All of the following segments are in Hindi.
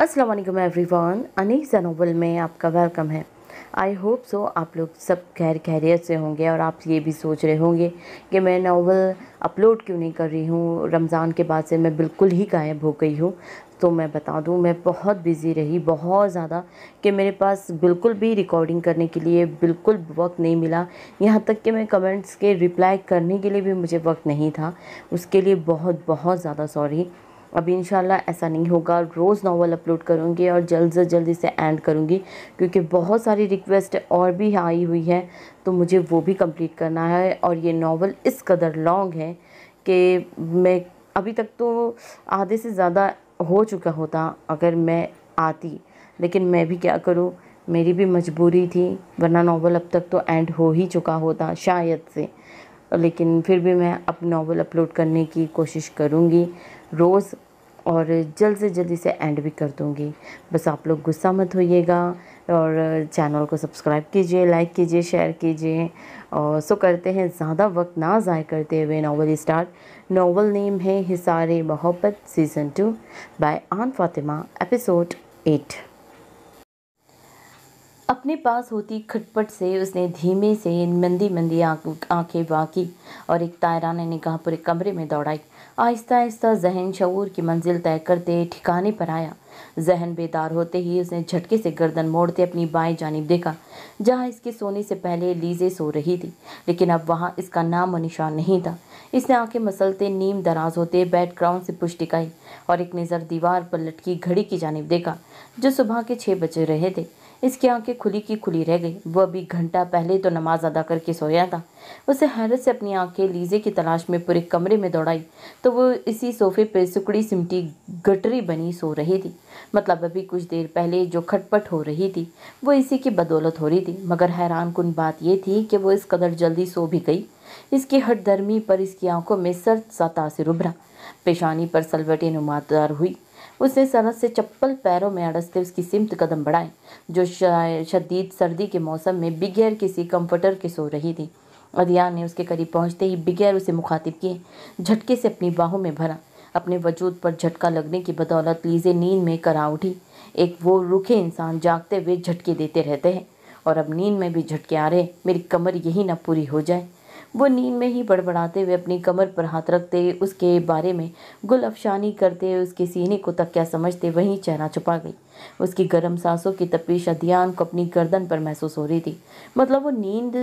अस्सलाम वालेकुम एवरीवन अनीस नोबल में आपका वेलकम है आई होप सो आप लोग सब खैर खैरियत से होंगे और आप ये भी सोच रहे होंगे कि मैं नावल अपलोड क्यों नहीं कर रही हूँ रमज़ान के बाद से मैं बिल्कुल ही गायब हो गई हूँ तो मैं बता दूँ मैं बहुत बिज़ी रही बहुत ज़्यादा कि मेरे पास बिल्कुल भी रिकॉर्डिंग करने के लिए बिल्कुल वक्त नहीं मिला यहाँ तक कि मैं कमेंट्स के रिप्लाई करने के लिए भी मुझे वक्त नहीं था उसके लिए बहुत बहुत ज़्यादा सॉरी अभी इन ऐसा नहीं होगा रोज़ नावल अपलोड करूँगी और जल्द से जल्द इसे एंड करूँगी क्योंकि बहुत सारी रिक्वेस्ट और भी आई हुई है तो मुझे वो भी कंप्लीट करना है और ये नावल इस कदर लॉन्ग है कि मैं अभी तक तो आधे से ज़्यादा हो चुका होता अगर मैं आती लेकिन मैं भी क्या करूँ मेरी भी मजबूरी थी वरना नावल अब तक तो एंड हो ही चुका होता शायद से लेकिन फिर भी मैं अब नावल अपलोड करने की कोशिश करूँगी रोज़ और जल्द से जल्द इसे एंड भी कर दूँगी बस आप लोग गुस्सा मत होइएगा और चैनल को सब्सक्राइब कीजिए लाइक कीजिए शेयर कीजिए और सो करते हैं ज़्यादा वक्त ना ज़ाय करते हुए नावल स्टार्ट नावल नेम है हिसारे मोहब्बत सीज़न टू बाय आन फातिमा एपिसोड एट अपने पास होती खटपट से उसने धीमे से मंदी मंदी आंखें वाकी और एक तायरा ने निगाह पूरे कमरे में दौड़ाई आहिस्ता आहिस्ता जहन शूर की मंजिल तय करते ठिकाने पर आया जहन बेदार होते ही उसने झटके से गर्दन मोड़ते अपनी बाएं जानब देखा जहाँ इसके सोने से पहले लीजे सो रही थी लेकिन अब वहाँ इसका नाम और निशान नहीं था इसने आंखें मसलते नीम दराज होते ग्राउंड से पुष्ट टिकाई और एक नज़र दीवार पर लटकी घड़ी की जानब देखा जो सुबह के छः बजे रहे थे इसकी आंखें खुली की खुली रह गई वह अभी घंटा पहले तो नमाज अदा करके सोया था उसे हैरत से अपनी आंखें लीजे की तलाश में पूरे कमरे में दौड़ाई तो वो इसी सोफे पर सुकड़ी सिमटी गटरी बनी सो रही थी मतलब अभी कुछ देर पहले जो खटपट हो रही थी वो इसी की बदौलत हो रही थी मगर हैरान कन बात यह थी कि वो इस कदर जल्दी सो भी गई इसकी हट पर इसकी आंखों में सर्द सा तासर उभरा पेशानी पर सलवटें नुमादार हुई उसने सनत से चप्पल पैरों में अड़सते उसकी सिमत कदम बढ़ाए जो शदीद सर्दी के मौसम में बगैर किसी कंफर्टर के सो रही थी अदियान ने उसके करीब पहुंचते ही बगैर उसे मुखातिब किए झटके से अपनी बाहों में भरा अपने वजूद पर झटका लगने की बदौलत लीजे नींद में करा उठी एक वो रुखे इंसान जागते हुए झटके देते रहते हैं और अब नींद में भी झटके आ रहे मेरी कमर यही ना पूरी हो जाए वो नींद में ही बड़बड़ाते हुए अपनी कमर पर हाथ रखते उसके बारे में गुल अफशानी करते उसके सीने को तकिया समझते वहीं चेहरा छुपा गई उसकी गर्म सांसों की तपिश अध्यान को अपनी गर्दन पर महसूस हो रही थी मतलब वो नींद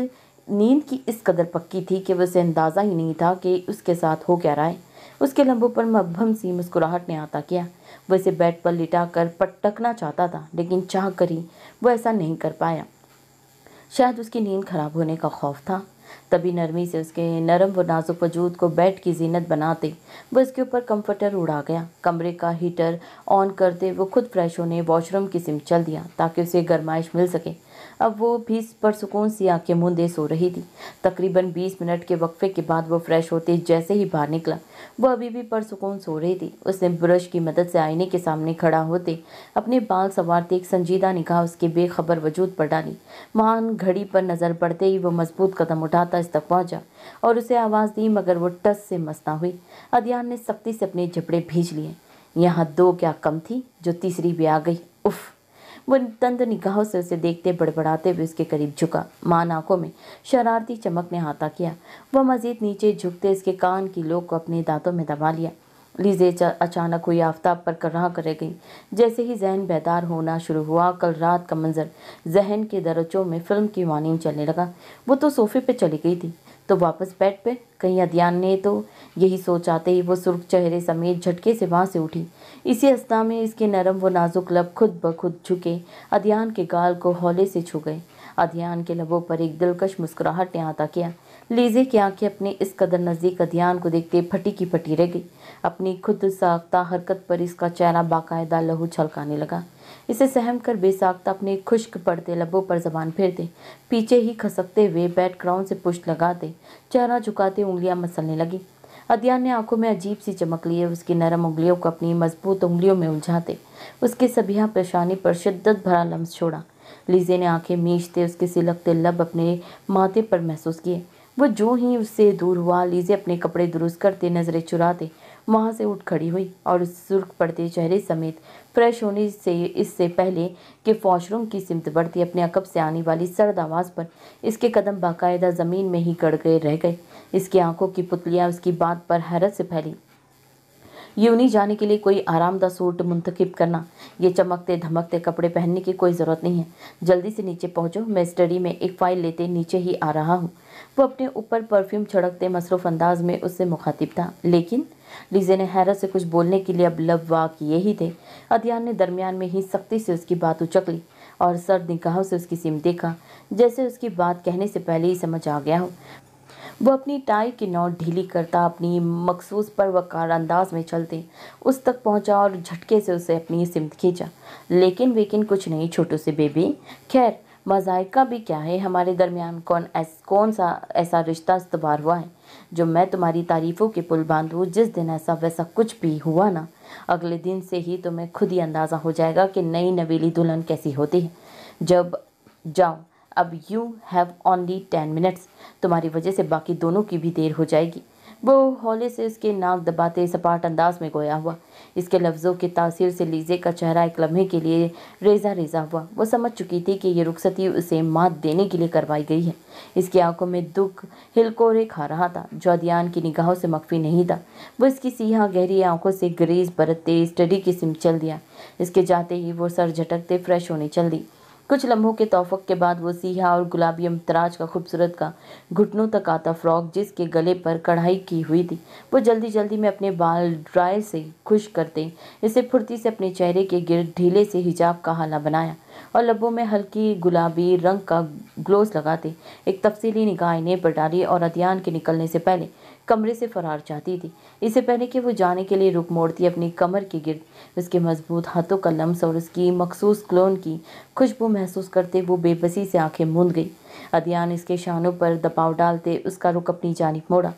नींद की इस कदर पक्की थी कि उसे अंदाज़ा ही नहीं था कि उसके साथ हो क्या रहा है उसके लंबों पर मबहम सी मुस्कुराहट ने आता किया वह इसे बेड पर लिटा कर पटकना चाहता था लेकिन चाह कर ही वो ऐसा नहीं कर पाया शायद उसकी नींद खराब होने का खौफ था तभी नरमी से उसके नरम व नाजुक वजूद को बेड की जीनत बनाते वह इसके ऊपर कंफर्टर उड़ा गया कमरे का हीटर ऑन करते वो खुद फ्रेश होने वॉशरूम की सिम चल दिया ताकि उसे गर्माइश मिल सके अब वो भी परसुकून सी आंखें मूंदे सो रही थी तकरीबन बीस मिनट के वक्फे के बाद वो फ्रेश होते जैसे ही बाहर निकला वो अभी भी परसुकून सो रही थी उसने ब्रश की मदद से आईने के सामने खड़ा होते अपने बाल संवारते एक संजीदा निगाह उसके बेखबर वजूद पर डाली महान घड़ी पर नज़र पड़ते ही वो मजबूत कदम उठाता इस तक पहुंचा और उसे आवाज़ दी मगर वो टस से मस्ता हुई अदियान ने सख्ती से अपने झपड़े भेज लिए यहाँ दो क्या कम थी जो तीसरी भी आ गई उफ़ वो तंद निगाहों से उसे देखते बड़बड़ाते हुए उसके करीब झुका मान आंखों में शरारती चमक ने हाथा किया वह मजीद नीचे झुकते इसके कान की लोग को अपने दांतों में दबा लिया लीजे अचानक हुई आफ्ताब पर कराह कर गई जैसे ही जहन बेदार होना शुरू हुआ कल रात का मंजर जहन के दरचों में फिल्म की वानी चलने लगा वो तो सोफे पे चली गई थी तो वापस बेड पे कहीं अध्यान ने तो यही सोच आते ही वो सुर्ख चेहरे समेत झटके से वहाँ से उठी इसी अस्था में इसके नरम व नाजुक लब खुद ब खुद झुके अदियान के गाल को हौले से छू गए अदियान के लबों पर एक दिलकश मुस्कुराहट ने आता किया लीजे की आंखें अपने इस कदर नज़दीक अदियान को देखते फटी की फटी रह गई अपनी खुद साख्ता हरकत पर इसका चेहरा बाकायदा लहू छलकाने लगा इसे सहम कर बेसाख्ता अपने खुश्क पड़ते लबों पर जबान फेर दे पीछे ही खसकते हुए बैट ग्राउंड से पुष्ट लगाते चेहरा झुकाते उंगलियां मसलने लगी अदियान ने आंखों में अजीब सी चमक लिए उसकी नरम उंगलियों को अपनी मजबूत उंगलियों में उलझाते उसके सभी परेशानी पर शिद्दत भरा लम्स छोड़ा लीजे ने आंखें मीचते उसके सिलकते लब अपने माथे पर महसूस किए वो जो ही उससे दूर हुआ लीजे अपने कपड़े दुरुस्त करते नजरें चुराते वहां से उठ खड़ी हुई और सुर्ख पड़ते चेहरे समेत फ्रेश होने से इससे पहले कि वॉशरूम की सिमत बढ़ती अपने अकब से आने वाली सर्द आवाज़ पर इसके कदम बाकायदा ज़मीन में ही गड़ गए रह गए इसकी आंखों की पुतलियाँ उसकी बात पर हैरत से फैली यूनी जाने के लिए कोई आरामदा सूट मुंतखब करना ये चमकते धमकते कपड़े पहनने की कोई ज़रूरत नहीं है जल्दी से नीचे पहुंचो मैं स्टडी में एक फ़ाइल लेते नीचे ही आ रहा हूँ वो अपने ऊपर परफ्यूम छड़कते मसरूफ़ अंदाज में उससे मुखातिब था लेकिन लीजे ने हैरत से कुछ बोलने के लिए अब लव वाह किए ही थे अदियान ने दरमियान में ही सख्ती से उसकी बात उचक ली और सर निगाहों से उसकी सिम देखा जैसे उसकी बात कहने से पहले ही समझ आ गया हो वो अपनी टाई की नोट ढीली करता अपनी मखसूस पर वकार अंदाज में चलते उस तक पहुंचा और झटके से उसे अपनी सिमत खींचा लेकिन वेकिन कुछ नहीं छोटू से बेबी खैर मजायका भी क्या है हमारे दरमियान कौन ऐस, कौन सा ऐसा रिश्ता इस्तवार हुआ है जो मैं तुम्हारी तारीफ़ों के पुल बांधूँ जिस दिन ऐसा वैसा कुछ भी हुआ ना अगले दिन से ही तुम्हें खुद ही अंदाज़ा हो जाएगा कि नई नवेली दुल्हन कैसी होती है जब जाओ अब you have only ten minutes तुम्हारी वजह से बाकी दोनों की भी देर हो जाएगी वो हौले से उसके नाक दबाते सपाट अंदाज में गोया हुआ इसके लफ्ज़ों की तासीर से लीजे का चेहरा एक लम्हे के लिए रेजा रेजा हुआ वो समझ चुकी थी कि ये रुखसती उसे मात देने के लिए करवाई गई है इसकी आंखों में दुख हिलकोरे खा रहा था जो अदियान की निगाहों से मख्फी नहीं था वो इसकी सीहा गहरी आंखों से ग्रेज बरतते स्टडी की सिम चल दिया इसके जाते ही वो सर झटकते फ्रेश होने चल दी कुछ लम्हों के तोहफक के बाद वो सीहा और गुलाबी अमतराज का खूबसूरत का घुटनों तक आता फ्रॉक जिसके गले पर कढ़ाई की हुई थी वो जल्दी जल्दी में अपने बाल ड्राई से खुश करते इसे फुर्ती से अपने चेहरे के गिर ढीले से हिजाब का हाला बनाया और लबों में हल्की गुलाबी रंग का ग्लोस लगाते एक तफसीली निगाह इन्हें पर डाली और अदियान के निकलने से पहले कमरे से फरार चाहती थी इससे पहले कि वो जाने के लिए रुक मोड़ती अपनी कमर के गिर्द उसके मजबूत हाथों का लम्स और उसकी मखसूस क्लोन की खुशबू महसूस करते वो बेबसी से आंखें मूंद गई अदियान इसके शानों पर दबाव डालते उसका रुख अपनी जानब मोड़ा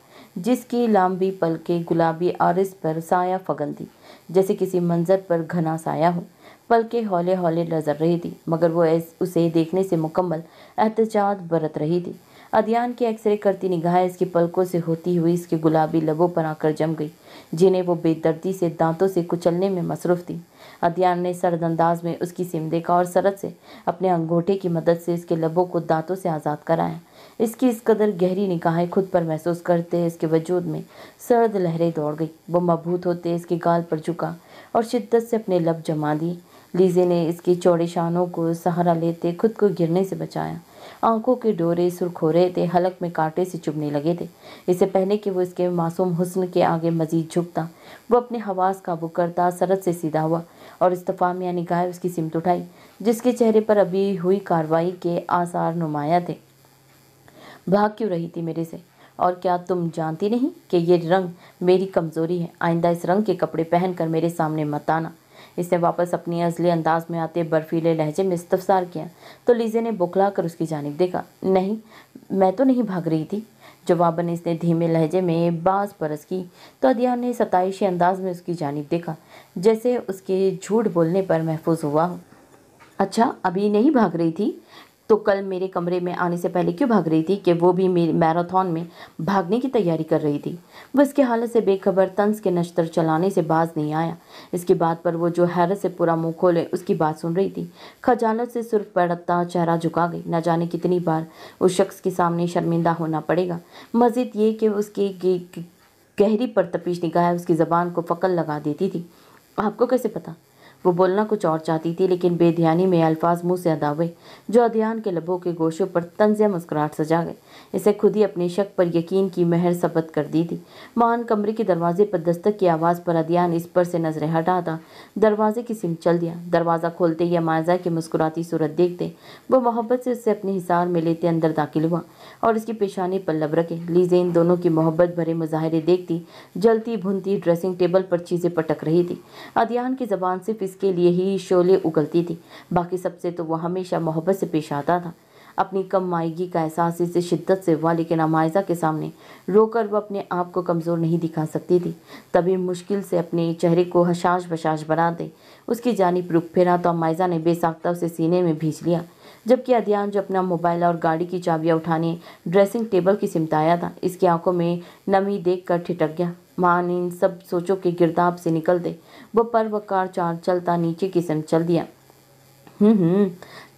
जिसकी लांबी पलके गुलाबी आरस पर साया फगल दी जैसे किसी मंजर पर घना साया हो पलके हौले हौले नजर रही थी मगर वो उसे देखने से मुकम्मल एहतजाज बरत रही थी अदियान की एक्सरे करती निगाहें इसके पलकों से होती हुई इसके गुलाबी लबों पर आकर जम गई जिन्हें वो बेदर्दी से दांतों से कुचलने में मसरूफ थी अदियान ने सरदंदाज में उसकी सिम देखा और सरद से अपने अंगूठे की मदद से इसके लबों को दांतों से आज़ाद कराया इसकी इस कदर गहरी निगाहें खुद पर महसूस करते इसके वजूद में सर्द लहरें दौड़ गई वो मबूत होते इसके गाल पर झुका और शिद्दत से अपने लब जमा दिए लीजे ने इसकी चौड़े शानों को सहारा लेते खुद को गिरने से बचाया आंखों के डोरे सुरख हो रहे थे हलक में कांटे से चुभने लगे थे इससे पहले कि वो इसके मासूम हुसन के आगे मजीद झुकता वो अपने हवास काबू करता सरद से सीधा हुआ और इस्तफामिया निगाह उसकी सिमत उठाई जिसके चेहरे पर अभी हुई कार्रवाई के आसार नुमाया थे भाग क्यों रही थी मेरे से और क्या तुम जानती नहीं कि ये रंग मेरी कमज़ोरी है आइंदा इस रंग के कपड़े पहनकर मेरे सामने मत आना इसने वापस अपनी असली अंदाज में आते बर्फीले लहजे में इस्तफसार किया तो लीजे ने बुखला कर उसकी जानब देखा नहीं मैं तो नहीं भाग रही थी जवाबन इसने धीमे लहजे में बाज परस की तो अदिया ने सतशी अंदाज में उसकी जानब देखा जैसे उसके झूठ बोलने पर महफूज हुआ अच्छा अभी नहीं भाग रही थी तो कल मेरे कमरे में आने से पहले क्यों भाग रही थी कि वो भी मेरी मैराथन में भागने की तैयारी कर रही थी वह इसके हालत से बेखबर तंस के नश्तर चलाने से बाज नहीं आया इसके बाद पर वो जो हैरत से पूरा मुँह खोले उसकी बात सुन रही थी खजानत से सुर पड़ता चेहरा झुका गई न जाने कितनी बार उस शख्स के सामने शर्मिंदा होना पड़ेगा मज़ीद ये कि उसकी गहरी पर तपीश निकाह उसकी ज़बान को फ़कल लगा देती थी आपको कैसे पता वो बोलना कुछ और चाहती थी लेकिन बेध्यानी में अल्फाज मुंह से अदा हुए जो अध्ययन के लबों के गोशों पर तंजिया मुस्कुराहट सजा गए इसे खुद ही अपने शक पर यकीन की महर सबत कर दी थी महान कमरे के दरवाजे पर दस्तक की आवाज़ पर अध्ययन इस पर से नजरें हटा था दरवाजे की सिम चल दिया दरवाज़ा खोलते ही अमायजा की मुस्कुराती सूरत देखते वो मोहब्बत से उससे अपने हिसार में लेते अंदर दाखिल हुआ और इसकी पेशानी पर लब रखे लीजे इन दोनों की मोहब्बत भरे मुजाहरे देखती जलती भुनती ड्रेसिंग टेबल पर चीज़ें पटक रही थी अध्ययन की जबान सिर्फ इसके लिए ही शोले उगलती थी बाकी सबसे तो वह हमेशा मोहब्बत से पेश आता था अपनी कम मायगी का एहसास इसे शिद्दत से हुआ लेकिन अमायजा के सामने रोकर वह अपने आप को कमज़ोर नहीं दिखा सकती थी तभी मुश्किल से अपने चेहरे को हशाश बशाश बना दे उसकी जानब रुक फिरा तो अमायजा ने बेसाख्ता उसे सीने में भींच लिया जबकि अध्यान जो अपना मोबाइल और गाड़ी की चाबियां उठाने ड्रेसिंग टेबल की सिमट था इसकी आंखों में नमी देख कर ठिटक गया मान इन सब सोचों के गिरदाब से निकल दे वह वकार चार चलता नीचे की सम चल दिया हम्म, हम्म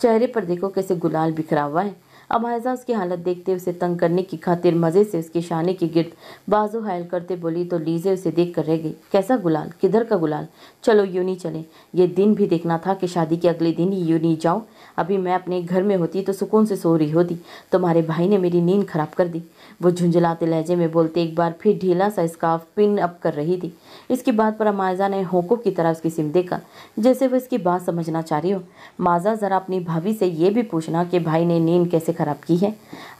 चेहरे पर देखो कैसे गुलाल बिखरा हुआ है अब हाजा उसकी हालत देखते उसे तंग करने की खातिर मज़े से उसके शाने के गिर्द बाजू हायल करते बोली तो लीजे उसे देख कर रह गई कैसा गुलाल किधर का गुलाल चलो यूँ नहीं चले ये दिन भी देखना था कि शादी के अगले दिन ही यूँ नहीं जाओ अभी मैं अपने घर में होती तो सुकून से सो रही होती तुम्हारे भाई ने मेरी नींद खराब कर दी वो झुंझलाते लहजे में बोलते एक बार फिर ढीला सा स्कार्फ पिन अप कर रही थी इसके बाद पर माजा ने होको की तरह उसकी सिम देखा जैसे वो इसकी बात समझना चाह रही हो माजा ज़रा अपनी भाभी से ये भी पूछना कि भाई ने नींद कैसे ख़राब की है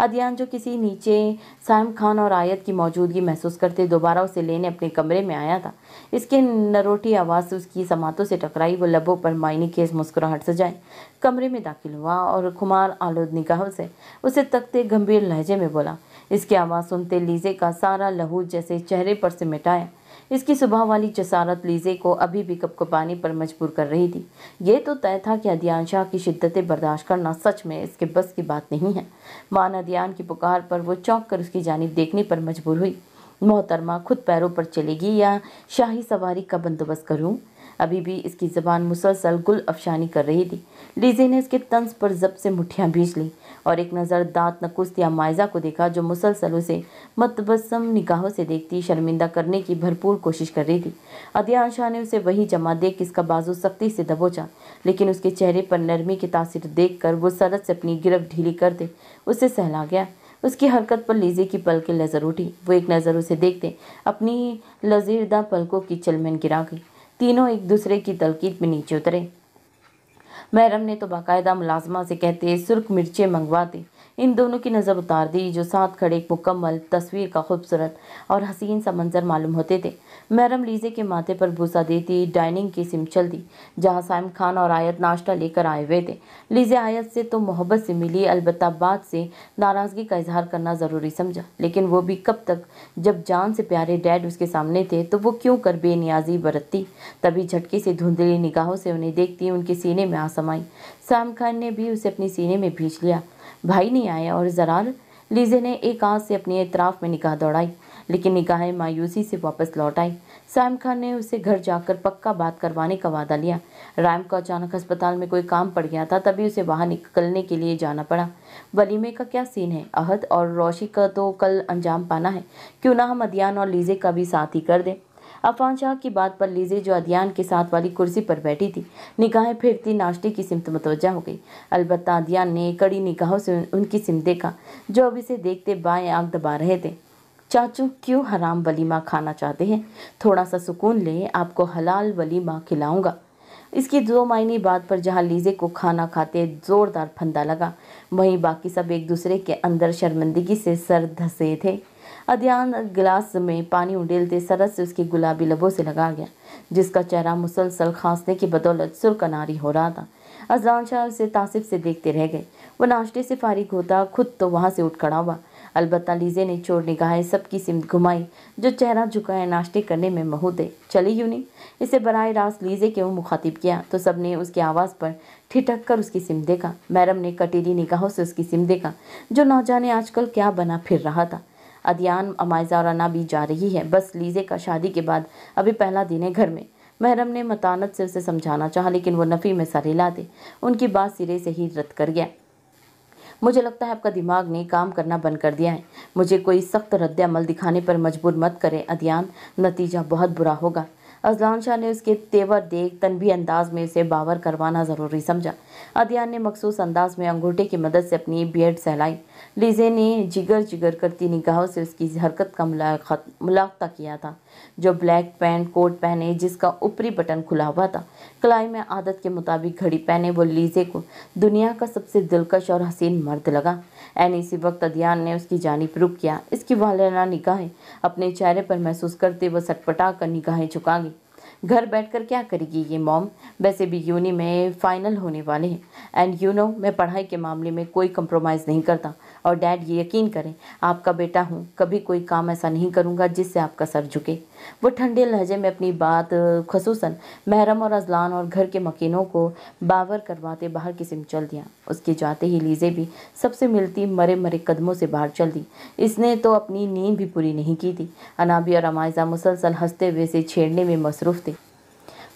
अदियान जो किसी नीचे साइम खान और आयत की मौजूदगी महसूस करते दोबारा उसे लेने अपने कमरे में आया था इसके नरोटी आवाज़ उसकी समातों से टकराई वो लबों पर मायने खेस मुस्कुराहट सजाए कमरे में दाखिल हुआ और खुमार आलोद निगाहों से उसे तकते गंभीर लहजे में बोला इसकी आवाज़ सुनते लीजे का सारा लहू जैसे चेहरे पर से मिटाया इसकी सुबह वाली जसारत लीजे को अभी भी कपकपाने पर मजबूर कर रही थी ये तो तय था कि अदियान शाह की शिद्दतें बर्दाश्त करना सच में इसके बस की बात नहीं है मान अदियान की पुकार पर वो चौंक कर उसकी जानब देखने पर मजबूर हुई मोहतरमा खुद पैरों पर चलेगी या शाही सवारी का बंदोबस्त करूँ अभी भी इसकी ज़बान मुसलसल गुल अफशानी कर रही थी लीजे ने इसके तंज पर जब से मुठियाँ भीज ली और एक नज़र दांत नकुस्त या मायजा को देखा जो मुसलसल उसे मतबसम निगाहों से देखती शर्मिंदा करने की भरपूर कोशिश कर रही थी अदियान शाह ने उसे वही जमा देख इसका बाजू सख्ती से दबोचा लेकिन उसके चेहरे पर नरमी की तासीर देख कर वो सरद से अपनी गिरफ्त ढीली कर दे उससे सहला गया उसकी हरकत पर लीजे की पलकें नजर उठी वो एक नज़र उसे देखते अपनी लजीरदा पलकों की चलमन गिरा गई तीनों एक दूसरे की तलकीद में नीचे उतरे महरम ने तो बाकायदा मुलाजमा से कहते सुर्ख मिर्चें मंगवा दी इन दोनों की नज़र उतार दी जो साथ खड़े एक मुकम्मल तस्वीर का खूबसूरत और हसीन सा मंजर मालूम होते थे मैरम लीजे के माथे पर भूसा देती डाइनिंग की सिम चल दी जहाँ साइम खान और आयत नाश्ता लेकर आए हुए थे लीजे आयत से तो मोहब्बत से मिली अलबत् बाद से नाराज़गी का इजहार करना ज़रूरी समझा लेकिन वो भी कब तक जब जान से प्यारे डैड उसके सामने थे तो वो क्यों कर बेनियाजी बरतती तभी झटके से धुंधली निगाहों से उन्हें देखती उनके सीने में आसम आई साम खान ने भी उसे अपने सीने में भींच लिया भाई नहीं आया और जरार लीजे ने एक आँख से अपने एतराफ़ में निकाह दौड़ाई लेकिन निगाहें मायूसी से वापस लौट आई साइम खान ने उसे घर जाकर पक्का बात करवाने का वादा लिया राम को अचानक अस्पताल में कोई काम पड़ गया था तभी उसे बाहर निकलने के लिए जाना पड़ा वलीमे का क्या सीन है अहद और रोशी का तो कल अंजाम पाना है क्यों ना हम अदियान और लीजे का भी साथ ही कर दें अफान शाह की बात पर लीजे जो अदियान के साथ वाली कुर्सी पर बैठी थी निगाहें फिरती नाश्ते की सिमत मतवजा हो गई अलबत्ता अदियान ने कड़ी निगाहों से उनकी सिम देखा जो अभी से देखते बाएं आग दबा रहे थे चाचू क्यों हराम वलीमा खाना चाहते हैं थोड़ा सा सुकून लें आपको हलाल वलीमा खिलाऊंगा इसकी दो मायने बात पर जहां लीजे को खाना खाते ज़ोरदार फंदा लगा वहीं बाकी सब एक दूसरे के अंदर शर्मिंदगी से सर धसे थे अध्यान गिलास में पानी उंडेलते सरस से उसके गुलाबी लबों से लगा गया जिसका चेहरा मुसलसल खांसने की बदौलत सुरकनारी हो रहा था अजान शाह उसे तासिब से देखते रह गए वह नाश्ते से फारिग होता खुद तो वहाँ से उठ खड़ा हुआ अलबत् लीजे ने चोर निगाहें सबकी सिमत घुमाई जो चेहरा झुकाए नाश्ते करने में महूदे चली यूनी इसे बरह रास्त लीजे के वो मुखातिब किया तो सब ने उसकी आवाज़ पर ठिठक कर उसकी सिम देखा मैरम ने कटीली निगाहों से उसकी सिम देखा जो नौजाने आजकल क्या बना फिर रहा था अदियान अमायजा और अना भी जा रही है बस लीजे का शादी के बाद अभी पहला दिन है घर में महरम ने मतानत से उसे समझाना चाहा लेकिन वो नफ़ी में सर हिला दे उनकी बात सिरे से ही रद्द कर गया मुझे लगता है आपका दिमाग ने काम करना बंद कर दिया है मुझे कोई सख्त रद्दमल दिखाने पर मजबूर मत करें अध्यान नतीजा बहुत बुरा होगा अजलान शाह ने उसके तेवर देख तनबी अंदाज में उसे बावर करवाना ज़रूरी समझा अदियान ने मखसूस अंदाज में अंगूठे की मदद से अपनी बियड सहलाई लीजे ने जिगर जिगर करती निगाहों से उसकी हरकत का मुलाकता किया था जो ब्लैक पैंट कोट पहने जिसका ऊपरी बटन खुला हुआ था कलाई में आदत के मुताबिक घड़ी पहने वो लीजे को दुनिया का सबसे दिलकश और हसीन मर्द लगा एन इसी वक्त अध्यान ने उसकी जानब रुक किया इसकी वालना निगाहें अपने चेहरे पर महसूस करते वह सटपटा कर निगाहें चुका गई घर बैठकर क्या करेगी ये मॉम वैसे भी यूनी में फ़ाइनल होने वाले हैं एंड यू नो मैं पढ़ाई के मामले में कोई कंप्रोमाइज़ नहीं करता और डैड ये यकीन करें आपका बेटा हूँ कभी कोई काम ऐसा नहीं करूँगा जिससे आपका सर झुके वो ठंडे लहजे में अपनी बात खसूस महरम और अजलान और घर के मकीनों को बावर करवाते बाहर की सिम चल दिया उसके जाते ही लीजे भी सबसे मिलती मरे मरे कदमों से बाहर चल दी इसने तो अपनी नींद भी पूरी नहीं की थी अनाबी और अमायजा मुसलसल हंसते हुए से छेड़ने में मसरूफ़ थे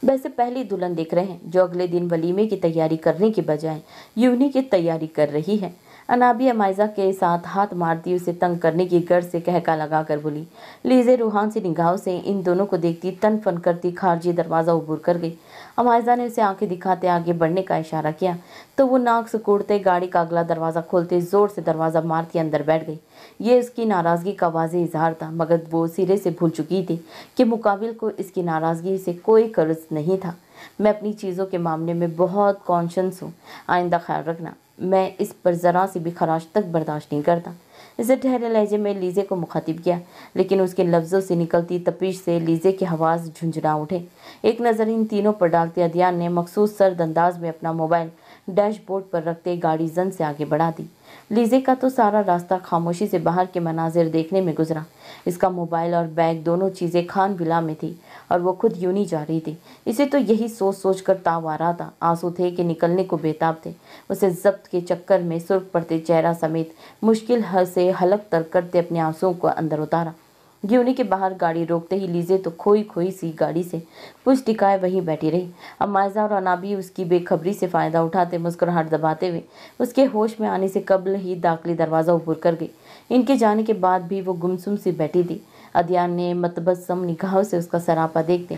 वैसे पहली दुल्हन देख रहे हैं जो अगले दिन वलीमे की तैयारी करने के बजाय यूनी की तैयारी कर रही है अनाबिया माइजा के साथ हाथ मारती उसे तंग करने की गर्ज से कहका लगाकर बोली लीजे रूहान सी निगाहों से इन दोनों को देखती तन फन करती खारजी दरवाज़ा उबूर कर गई अमायजा ने उसे आंखें दिखाते आगे बढ़ने का इशारा किया तो वो नाक कूड़ते गाड़ी का अगला दरवाज़ा खोलते ज़ोर से दरवाज़ा मारती अंदर बैठ गई ये उसकी नाराज़गी का वाज इजहार था मगर वो सिरे से भूल चुकी थी कि मुकाबिल को इसकी नाराज़गी से कोई कर्ज नहीं था मैं अपनी चीज़ों के मामले में बहुत कॉन्शंस हूँ आइंदा ख्याल रखना मैं इस पर ज़रा सी भी खराश तक बर्दाश्त नहीं करता इसे ठहरे लहजे में लीजे को मुखातिब किया लेकिन उसके लफ्ज़ों से निकलती तपीश से लीजे के हवास झुंझुना उठे एक नज़र इन तीनों पर डालते अदियान ने मखसूस सर्द अंदाज में अपना मोबाइल डैशबोर्ड पर रखते गाड़ी जन से आगे बढ़ा दी लीजे का तो सारा रास्ता खामोशी से बाहर के मनाजिर देखने में गुजरा इसका मोबाइल और बैग दोनों चीज़ें खान बिला में थी और वो खुद यूं ही जा रही थी इसे तो यही सोच सोच कर ताव आ रहा था आंसू थे कि निकलने को बेताब थे उसे जब्त के चक्कर में सुर्ख पड़ते चेहरा समेत मुश्किल हर से हलक तर करते अपने आंसुओं को अंदर उतारा यूनी के बाहर गाड़ी रोकते ही लीजे तो खोई खोई सी गाड़ी से कुछ टिकाए वहीं बैठी रही अब मायजा और अनाबी उसकी बेखबरी से फ़ायदा उठाते मुस्कुराहट दबाते हुए उसके होश में आने से कबल ही दाखिली दरवाज़ा उभर कर गई इनके जाने के बाद भी वो गुमसुम सी बैठी थी अध्यान ने मतबसम निगाहों से उसका सरापा देखते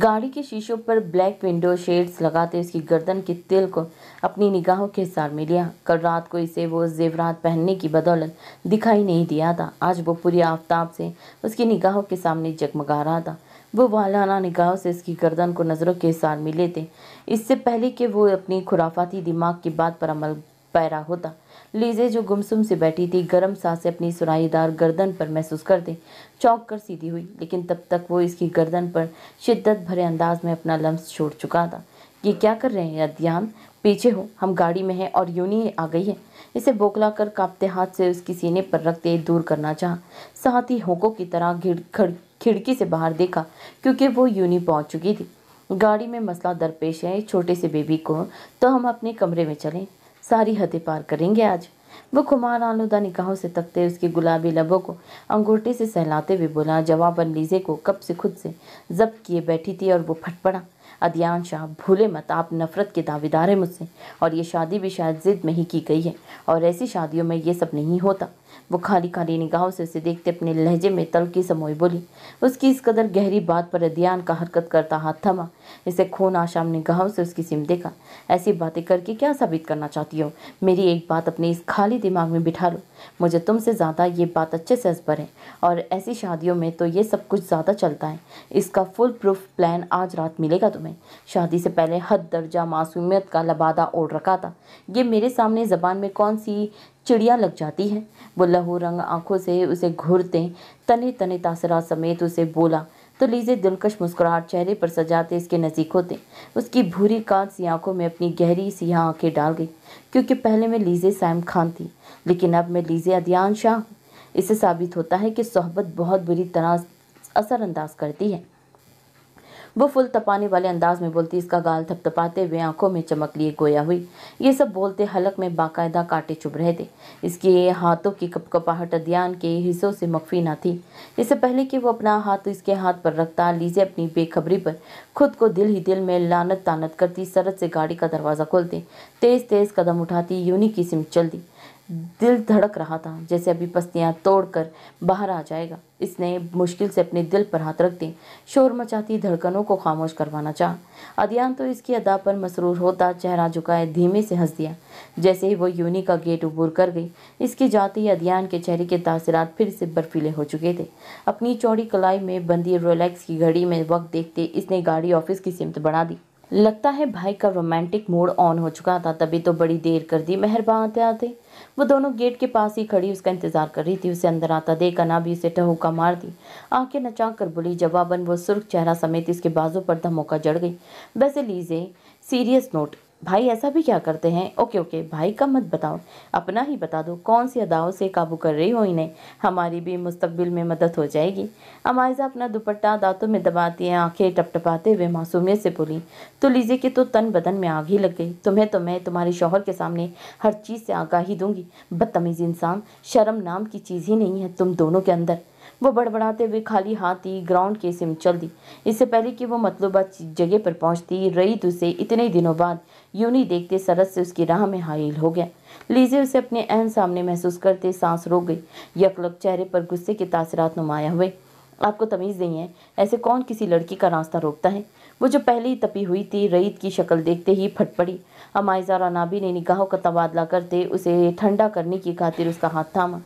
गाड़ी के शीशों पर ब्लैक विंडो शेड्स लगाते उसकी गर्दन के तिल को अपनी निगाहों के हिसार में लिया कल रात को इसे वो जेवरात पहनने की बदौलत दिखाई नहीं दिया था आज वो पूरी आफ्ताब से उसकी निगाहों के सामने जगमगा रहा था वो वालाना निगाहों से उसकी गर्दन को नज़रों के हिसार में लेते इससे पहले कि वो अपनी खुराफाती दिमाग की बात पर अमल पैरा होता लीजे जो गुमसुम से बैठी थी गर्म सांसें अपनी सुनाईदार गर्दन पर महसूस करते चौंक कर सीधी हुई लेकिन तब तक वो इसकी गर्दन पर शिद्दत भरे अंदाज में अपना लम्स छोड़ चुका था ये क्या कर रहे हैं अध्यान पीछे हो हम गाड़ी में हैं और यूनी आ गई है इसे बोकला कर कांपते हाथ से उसके सीने पर रखते दूर करना चाह साथ ही होंकों की तरह खिड़की से बाहर देखा क्योंकि वो यूनी पहुंच चुकी थी गाड़ी में मसला दरपेश है छोटे से बेबी को तो हम अपने कमरे में चलें सारी हदें पार करेंगे आज वो खुमार आलूदा निकाहों से तकते उसके गुलाबी लबों को अंगूठी से सहलाते हुए बोला जवाबन लीजे को कब से खुद से जब्त किए बैठी थी और वो फट पड़ा अदियान शाह भूले मत आप नफरत के दावेदार हैं मुझसे और ये शादी भी शायद ज़िद में ही की गई है और ऐसी शादियों में ये सब नहीं होता वो खाली खाली निगाहों से उसे देखते अपने लहजे में तल की समोई बोली उसकी इस कदर गहरी बात पर अदियान का हरकत करता हाथ थमा इसे खून आशाम ने गाँव से उसकी सिम देखा ऐसी बातें करके क्या साबित करना चाहती हो मेरी एक बात अपने इस खाली दिमाग में बिठा लो मुझे तुमसे ज़्यादा ये बात अच्छे से असबर है और ऐसी शादियों में तो ये सब कुछ ज़्यादा चलता है इसका फुल प्रूफ प्लान आज रात मिलेगा तुम्हें शादी से पहले हद दर्जा मासूमियत का लबादा ओढ़ रखा था ये मेरे सामने ज़बान में कौन सी चिड़िया लग जाती है वो लहू रंग आँखों से उसे घूरते तने तने तासरा समेत उसे बोला तो लीजे दिलकश मुस्कुराहट चेहरे पर सजाते इसके नजीक होते उसकी भूरी कांत सी आंखों में अपनी गहरी सी आंखें डाल गई क्योंकि पहले मैं लीजे साइम खान थी लेकिन अब मैं लीजे अदियान शाह हूँ इससे साबित होता है कि सोहबत बहुत बुरी तरह असरअंदाज करती है वो फुल तपाने वाले अंदाज में बोलती इसका गाल थपथपाते हुए आंखों में चमक लिए गोया हुई ये सब बोलते हलक में बाकायदा कांटे चुभ रहे थे इसके हाथों की कपकपाहट अध्ययन के हिस्सों से मकफी ना थी इससे पहले कि वो अपना हाथ इसके हाथ पर रखता लीजे अपनी बेखबरी पर खुद को दिल ही दिल में लानत तानत करती सरद से गाड़ी का दरवाज़ा खोलती तेज़ तेज़ कदम उठाती यूनी की सिम चल दी दिल धड़क रहा था जैसे अभी पस्तियाँ तोड़कर बाहर आ जाएगा इसने मुश्किल से अपने दिल पर हाथ रख दी शोर मचाती धड़कनों को खामोश करवाना चाह अदियान तो इसकी अदा पर मसरूर होता चेहरा झुकाए धीमे से हंस दिया जैसे ही वो यूनी का गेट उबूर कर गई इसकी जाते ही अदियान के चेहरे के तासरात फिर से बर्फीले हो चुके थे अपनी चौड़ी कलाई में बंदी रोलैक्स की घड़ी में वक्त देखते इसने गाड़ी ऑफिस की सिमत बढ़ा दी लगता है भाई का रोमांटिक मूड ऑन हो चुका था तभी तो बड़ी देर कर दी मेहरबान आते आते वो दोनों गेट के पास ही खड़ी उसका इंतजार कर रही थी उसे अंदर आता देख भी उसे ठहुका मार दी आंखें नचाक कर बोली जवाबन वो सुर्ख चेहरा समेत इसके बाजू पर धमोका जड़ गई वैसे लीजे सीरियस नोट भाई ऐसा भी क्या करते हैं ओके ओके भाई का मत बताओ अपना ही बता दो कौन सी अदाओं से काबू कर रही हो इन्हें हमारी भी मुस्तबिल में मदद हो जाएगी अमायजा अपना दुपट्टा दांतों में दबाती है आंखें टपटपाते हुए मासूमियत से बोली तो लीजिए कि तो तन बदन में आग ही लग गई तुम्हें तो मैं तुम्हारे शोहर के सामने हर चीज़ से आगाही दूंगी बदतमीज़ इंसान शर्म नाम की चीज़ ही नहीं है तुम दोनों के अंदर वो बड़बड़ाते हुए खाली हाथ ही ग्राउंड के सिम चल दी इससे पहले कि वो मतलूबा जगह पर पहुंचती रईत तो उसे इतने दिनों बाद यूनी देखते सरस से उसकी राह में हायल हो गया लीजे उसे अपने अहम सामने महसूस करते सांस रोक गई यकलक चेहरे पर गुस्से के तासरात नुमाया हुए आपको तमीज़ नहीं है ऐसे कौन किसी लड़की का रास्ता रोकता है वो जो पहले ही तपी हुई थी रईत की शक्ल देखते ही फट पड़ी अमायजा रानाबी ने निगाहों का तबादला करते उसे ठंडा करने की खातिर उसका हाथ थामा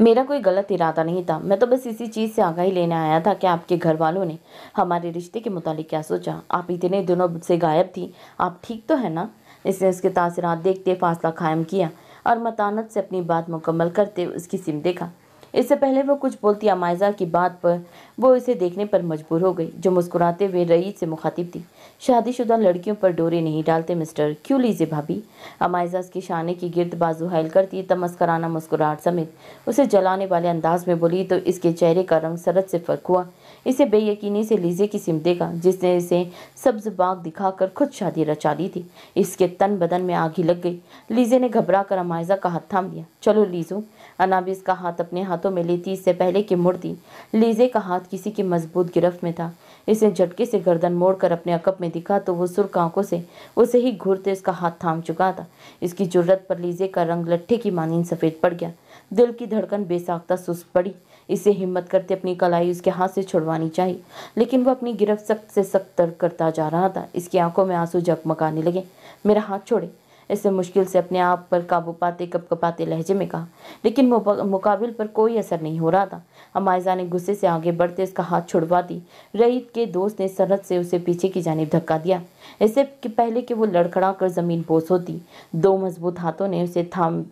मेरा कोई गलत इरादा नहीं था मैं तो बस इसी चीज़ से आगाही लेने आया था कि आपके घर वालों ने हमारे रिश्ते के मुतालिक क्या सोचा आप इतने दिनों से गायब थी आप ठीक तो है ना इसने उसके तासरात देखते फासला कायम किया और मतानत से अपनी बात मुकम्मल करते उसकी सिम देखा इससे पहले वो कुछ बोलती अमायजा की बात पर वो इसे देखने पर मजबूर हो गई जो मुस्कुराते हुए रईस से मुखातिब थी शादीशुदा लड़कियों पर डोरे नहीं डालते मिस्टर क्यों लीजिए भाभी अमायजा उसके शाने की गिरद बाजू हैल करती तमस्कराना मुस्कुराहट समेत उसे जलाने वाले अंदाज में बोली तो इसके चेहरे का रंग सरद से फर्क हुआ इसे बेयकीनी से लीजिए की सिम देखा जिसने इसे सब्ज बाग दिखाकर खुद शादी रचा ली थी इसके तन बदन में आग ही लग गई लीजे ने घबरा कर अमायजा का हाथ थाम लिया चलो लीजो अनाबिस का हाथ अपने हाथों में लेती इससे पहले कि मुड़ती लीजे का हाथ किसी की मजबूत गिरफ्त में था इसे झटके से गर्दन मोड़कर अपने अकब में दिखा तो वो सुरख आंखों से उसे ही घूरते उसका हाथ थाम चुका था इसकी जरूरत पर लीजे का रंग लट्ठे की मानी सफ़ेद पड़ गया दिल की धड़कन बेसाख्ता सुस्त पड़ी इसे हिम्मत करते अपनी कलाई उसके हाथ से छुड़वानी चाहिए लेकिन वो अपनी गिरफ्त सख्त से सख्त करता जा रहा था इसकी आंखों में आंसू जगमगाने लगे मेरा हाथ छोड़े इससे मुश्किल से अपने आप पर काबू पाते कपकपाते लहजे में कहा लेकिन मुकाबिल पर कोई असर नहीं हो रहा था अमायजा ने गुस्से से आगे बढ़ते उसका हाथ छुड़वा दी रईद के दोस्त ने सरहद से उसे पीछे की जानब धक्का दिया इससे कि पहले कि वो लड़खड़ा कर ज़मीन बोस होती दो मजबूत हाथों ने उसे थाम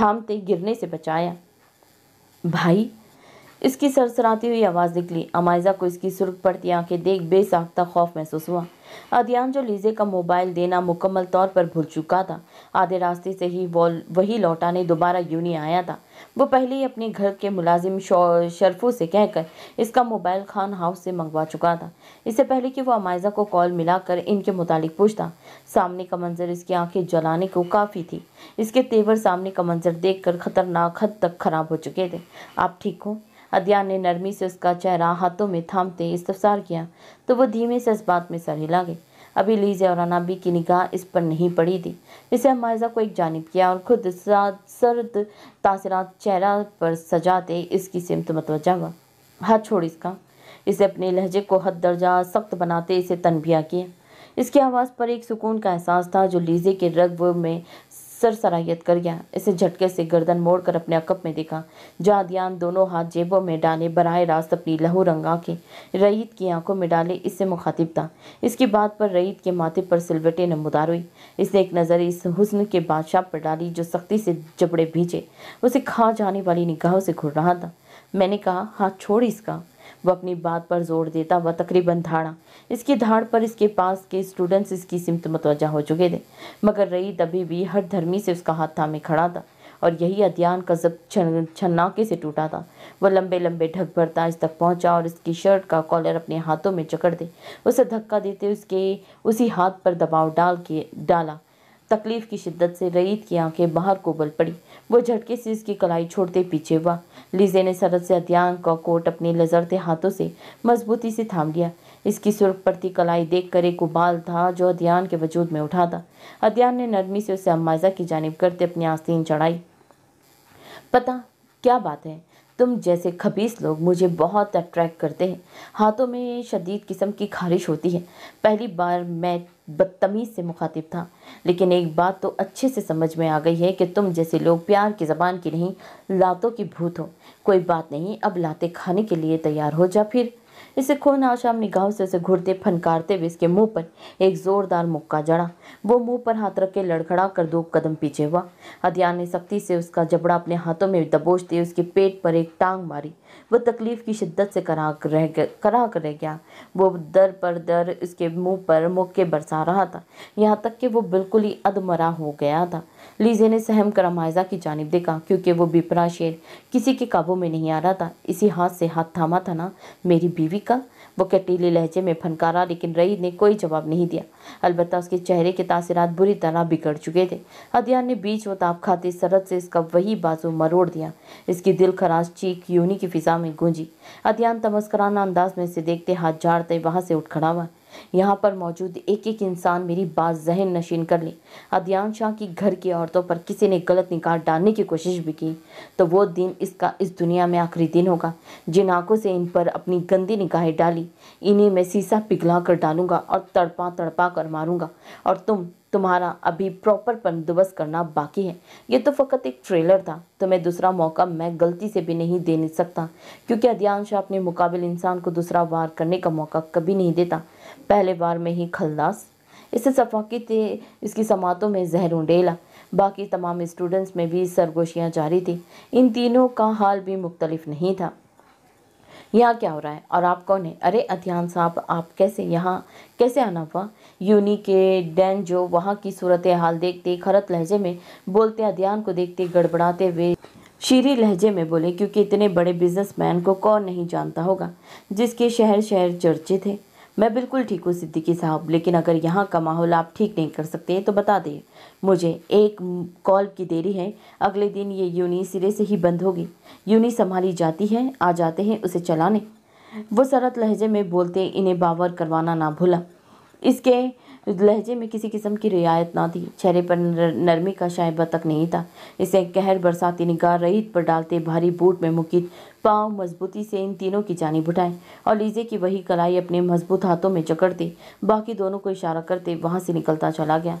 थामते गिरने से बचाया भाई इसकी सरसराती हुई आवाज़ निकली अमाइजा को इसकी सुरख पड़ती आंखें देख बेसाख्ता खौफ महसूस हुआ अदियान जो लीजे का मोबाइल देना मुकम्मल तौर पर भूल चुका था आधे रास्ते से ही वही लौटाने दोबारा यूनी आया था वो पहले ही अपने घर के मुलाजिम शरफू से कहकर इसका मोबाइल खान हाउस से मंगवा चुका था इससे पहले कि वो अमाइजा को कॉल मिलाकर इनके मुतालिक पूछता सामने का मंजर इसकी आंखें जलाने को काफ़ी थी इसके तेवर सामने का मंजर देख खतरनाक हद तक खराब हो चुके थे आप ठीक हो अदियान ने नरमी से उसका चेहरा हाथों में थामते इस्तफसार किया तो वो धीमे से इस बात में सर हिला गई अभी लीजिया और अनाबी की निगाह इस पर नहीं पड़ी थी इसे मायजा को एक जानब किया और खुद सर्द तासरात चेहरा पर सजाते इसकी सिमत मतवजा हुआ हाथ छोड़ इसका इसे अपने लहजे को हद दर्जा सख्त बनाते इसे तनबिया किया इसकी आवाज़ पर एक सुकून का एहसास था जो लीजे के रगब में सर सरसरायत कर गया इसे झटके से गर्दन मोड़कर अपने अकब में देखा जहाँ ध्यान दोनों हाथ जेबों में डाले बराए रास्त अपनी लहू रंगा के रईत की आंखों में डाले इससे मुखातिब था इसकी बात पर रईत के माथे पर सिलवटे नमदार हुई इसने एक नज़र इस हुस्न के बादशाह पर डाली जो सख्ती से जबड़े भीजे उसे खा जाने वाली निगाहों से घुर रहा था मैंने कहा हाथ छोड़ इसका वह अपनी बात पर जोर देता वह तकरीबन धाड़ा इसकी धाड़ पर इसके पास के स्टूडेंट्स इसकी सिमत मतवजा हो चुके थे मगर रईद अभी भी हर धर्मी से उसका हाथ थामे खड़ा था और यही अध्ययन का जब छन्नाके से टूटा था वह लंबे लंबे ढक भरता इस तक पहुंचा और इसकी शर्ट का कॉलर अपने हाथों में जकड़ दे उसे धक्का देते उसके उसी हाथ पर दबाव डाल के डाला तकलीफ़ की शिद्दत से रईद की आंखें बाहर को बल पड़ी वो झटके से उसकी कलाई छोड़ते पीछे हुआ लीजे ने सरद से हथियांग का कोट अपने लजरते हाथों से मजबूती से थाम लिया इसकी सुरख पड़ती कलाई देख कर एक उबाल था जो अध्यान के वजूद में उठा था अध्यान ने नरमी से उसे अम्माजा की जानब करते अपनी आस्तीन चढ़ाई पता क्या बात है तुम जैसे खबीस लोग मुझे बहुत अट्रैक्ट करते हैं हाथों में शदीद किस्म की खारिश होती है पहली बार मैं बदतमीज़ से मुखातिब था लेकिन एक बात तो अच्छे से समझ में आ गई है कि तुम जैसे लोग प्यार की ज़बान की नहीं लातों की भूत हो कोई बात नहीं अब लाते खाने के लिए तैयार हो जा फिर इसे खून अपनी गाँव से उसे घुरते फनकारते हुए इसके मुंह पर एक जोरदार मुक्का जड़ा वो मुंह पर हाथ रख के लड़खड़ा कर दो कदम पीछे हुआ हथियार ने सख्ती से उसका जबड़ा अपने हाथों में दबोचते उसके पेट पर एक टांग मारी वह तकलीफ़ की शिद्दत से कराक रह गया कराह रह गया वो दर पर दर इसके मुंह पर मुक्के बरसा रहा था यहाँ तक कि वो बिल्कुल ही अधमरा हो गया था लीजे ने सहम कर मायजा की जानब देखा क्योंकि वो बिपरा शेर किसी के काबू में नहीं आ रहा था इसी हाथ से हाथ थामा था ना मेरी बीवी का वो कटीले लहजे में फनकारा लेकिन रईद ने कोई जवाब नहीं दिया अलबत् उसके चेहरे के तासीरत बुरी तरह बिगड़ चुके थे अदियान ने बीच व ताप खाते सरद से इसका वही बाजू मरोड़ दिया इसकी दिल खराश चीख यूनी की फिजा में गूंजी अदियान तमस्कराना अंदाज में इसे देखते हाथ झाड़ते वहाँ से उठ खड़ा हुआ यहाँ पर मौजूद एक एक इंसान मेरी बात जहन नशीन कर ले अदियान शाह की घर की औरतों पर किसी ने गलत निकाह डालने की कोशिश भी की तो वो दिन इसका इस दुनिया में आखिरी दिन होगा जिन आंखों से इन पर अपनी गंदी निकाहें डाली इन्हें मैं सीसा पिघला कर डालूंगा और तड़पा तड़पा कर मारूंगा और तुम तुम्हारा अभी प्रॉपर बंदोबस्त करना बाकी है ये तो फ़कत एक ट्रेलर था तुम्हें तो दूसरा मौका मैं गलती से भी नहीं दे सकता क्योंकि अदियान शाह अपने मुकाबले इंसान को दूसरा वार करने का मौका कभी नहीं देता पहले बार में ही खलदास इसे सफाकी थे इसकी समातों में जहर उंडेला बाकी तमाम स्टूडेंट्स में भी सरगोशियाँ जारी थी इन तीनों का हाल भी मुख्तलिफ नहीं था यहाँ क्या हो रहा है और आप कौन है अरे अध्यान साहब आप कैसे यहाँ कैसे आना हुआ यूनी के डैन जो वहाँ की सूरत हाल देखते खरत लहजे में बोलते अध्यान को देखते गड़बड़ाते हुए शीरी लहजे में बोले क्योंकि इतने बड़े बिजनेसमैन को कौन नहीं जानता होगा जिसके शहर शहर चर्चित थे मैं बिल्कुल ठीक हूँ सिद्दीकी साहब लेकिन अगर यहाँ का माहौल आप ठीक नहीं कर सकते हैं तो बता दें मुझे एक कॉल की देरी है अगले दिन ये यूनी सिरे से ही बंद होगी यूनी संभाली जाती है आ जाते हैं उसे चलाने वो सरत लहजे में बोलते इन्हें बावर करवाना ना भूला इसके लहजे में किसी किस्म की रियायत ना थी चेहरे पर नरमी का शायबा तक नहीं था इसे कहर बरसाती निगाह रईत पर डालते भारी बूट में मुकित पाँव मजबूती से इन तीनों की जानी उठाए और लीजे की वही कलाई अपने मजबूत हाथों में जकड़ते बाकी दोनों को इशारा करते वहाँ से निकलता चला गया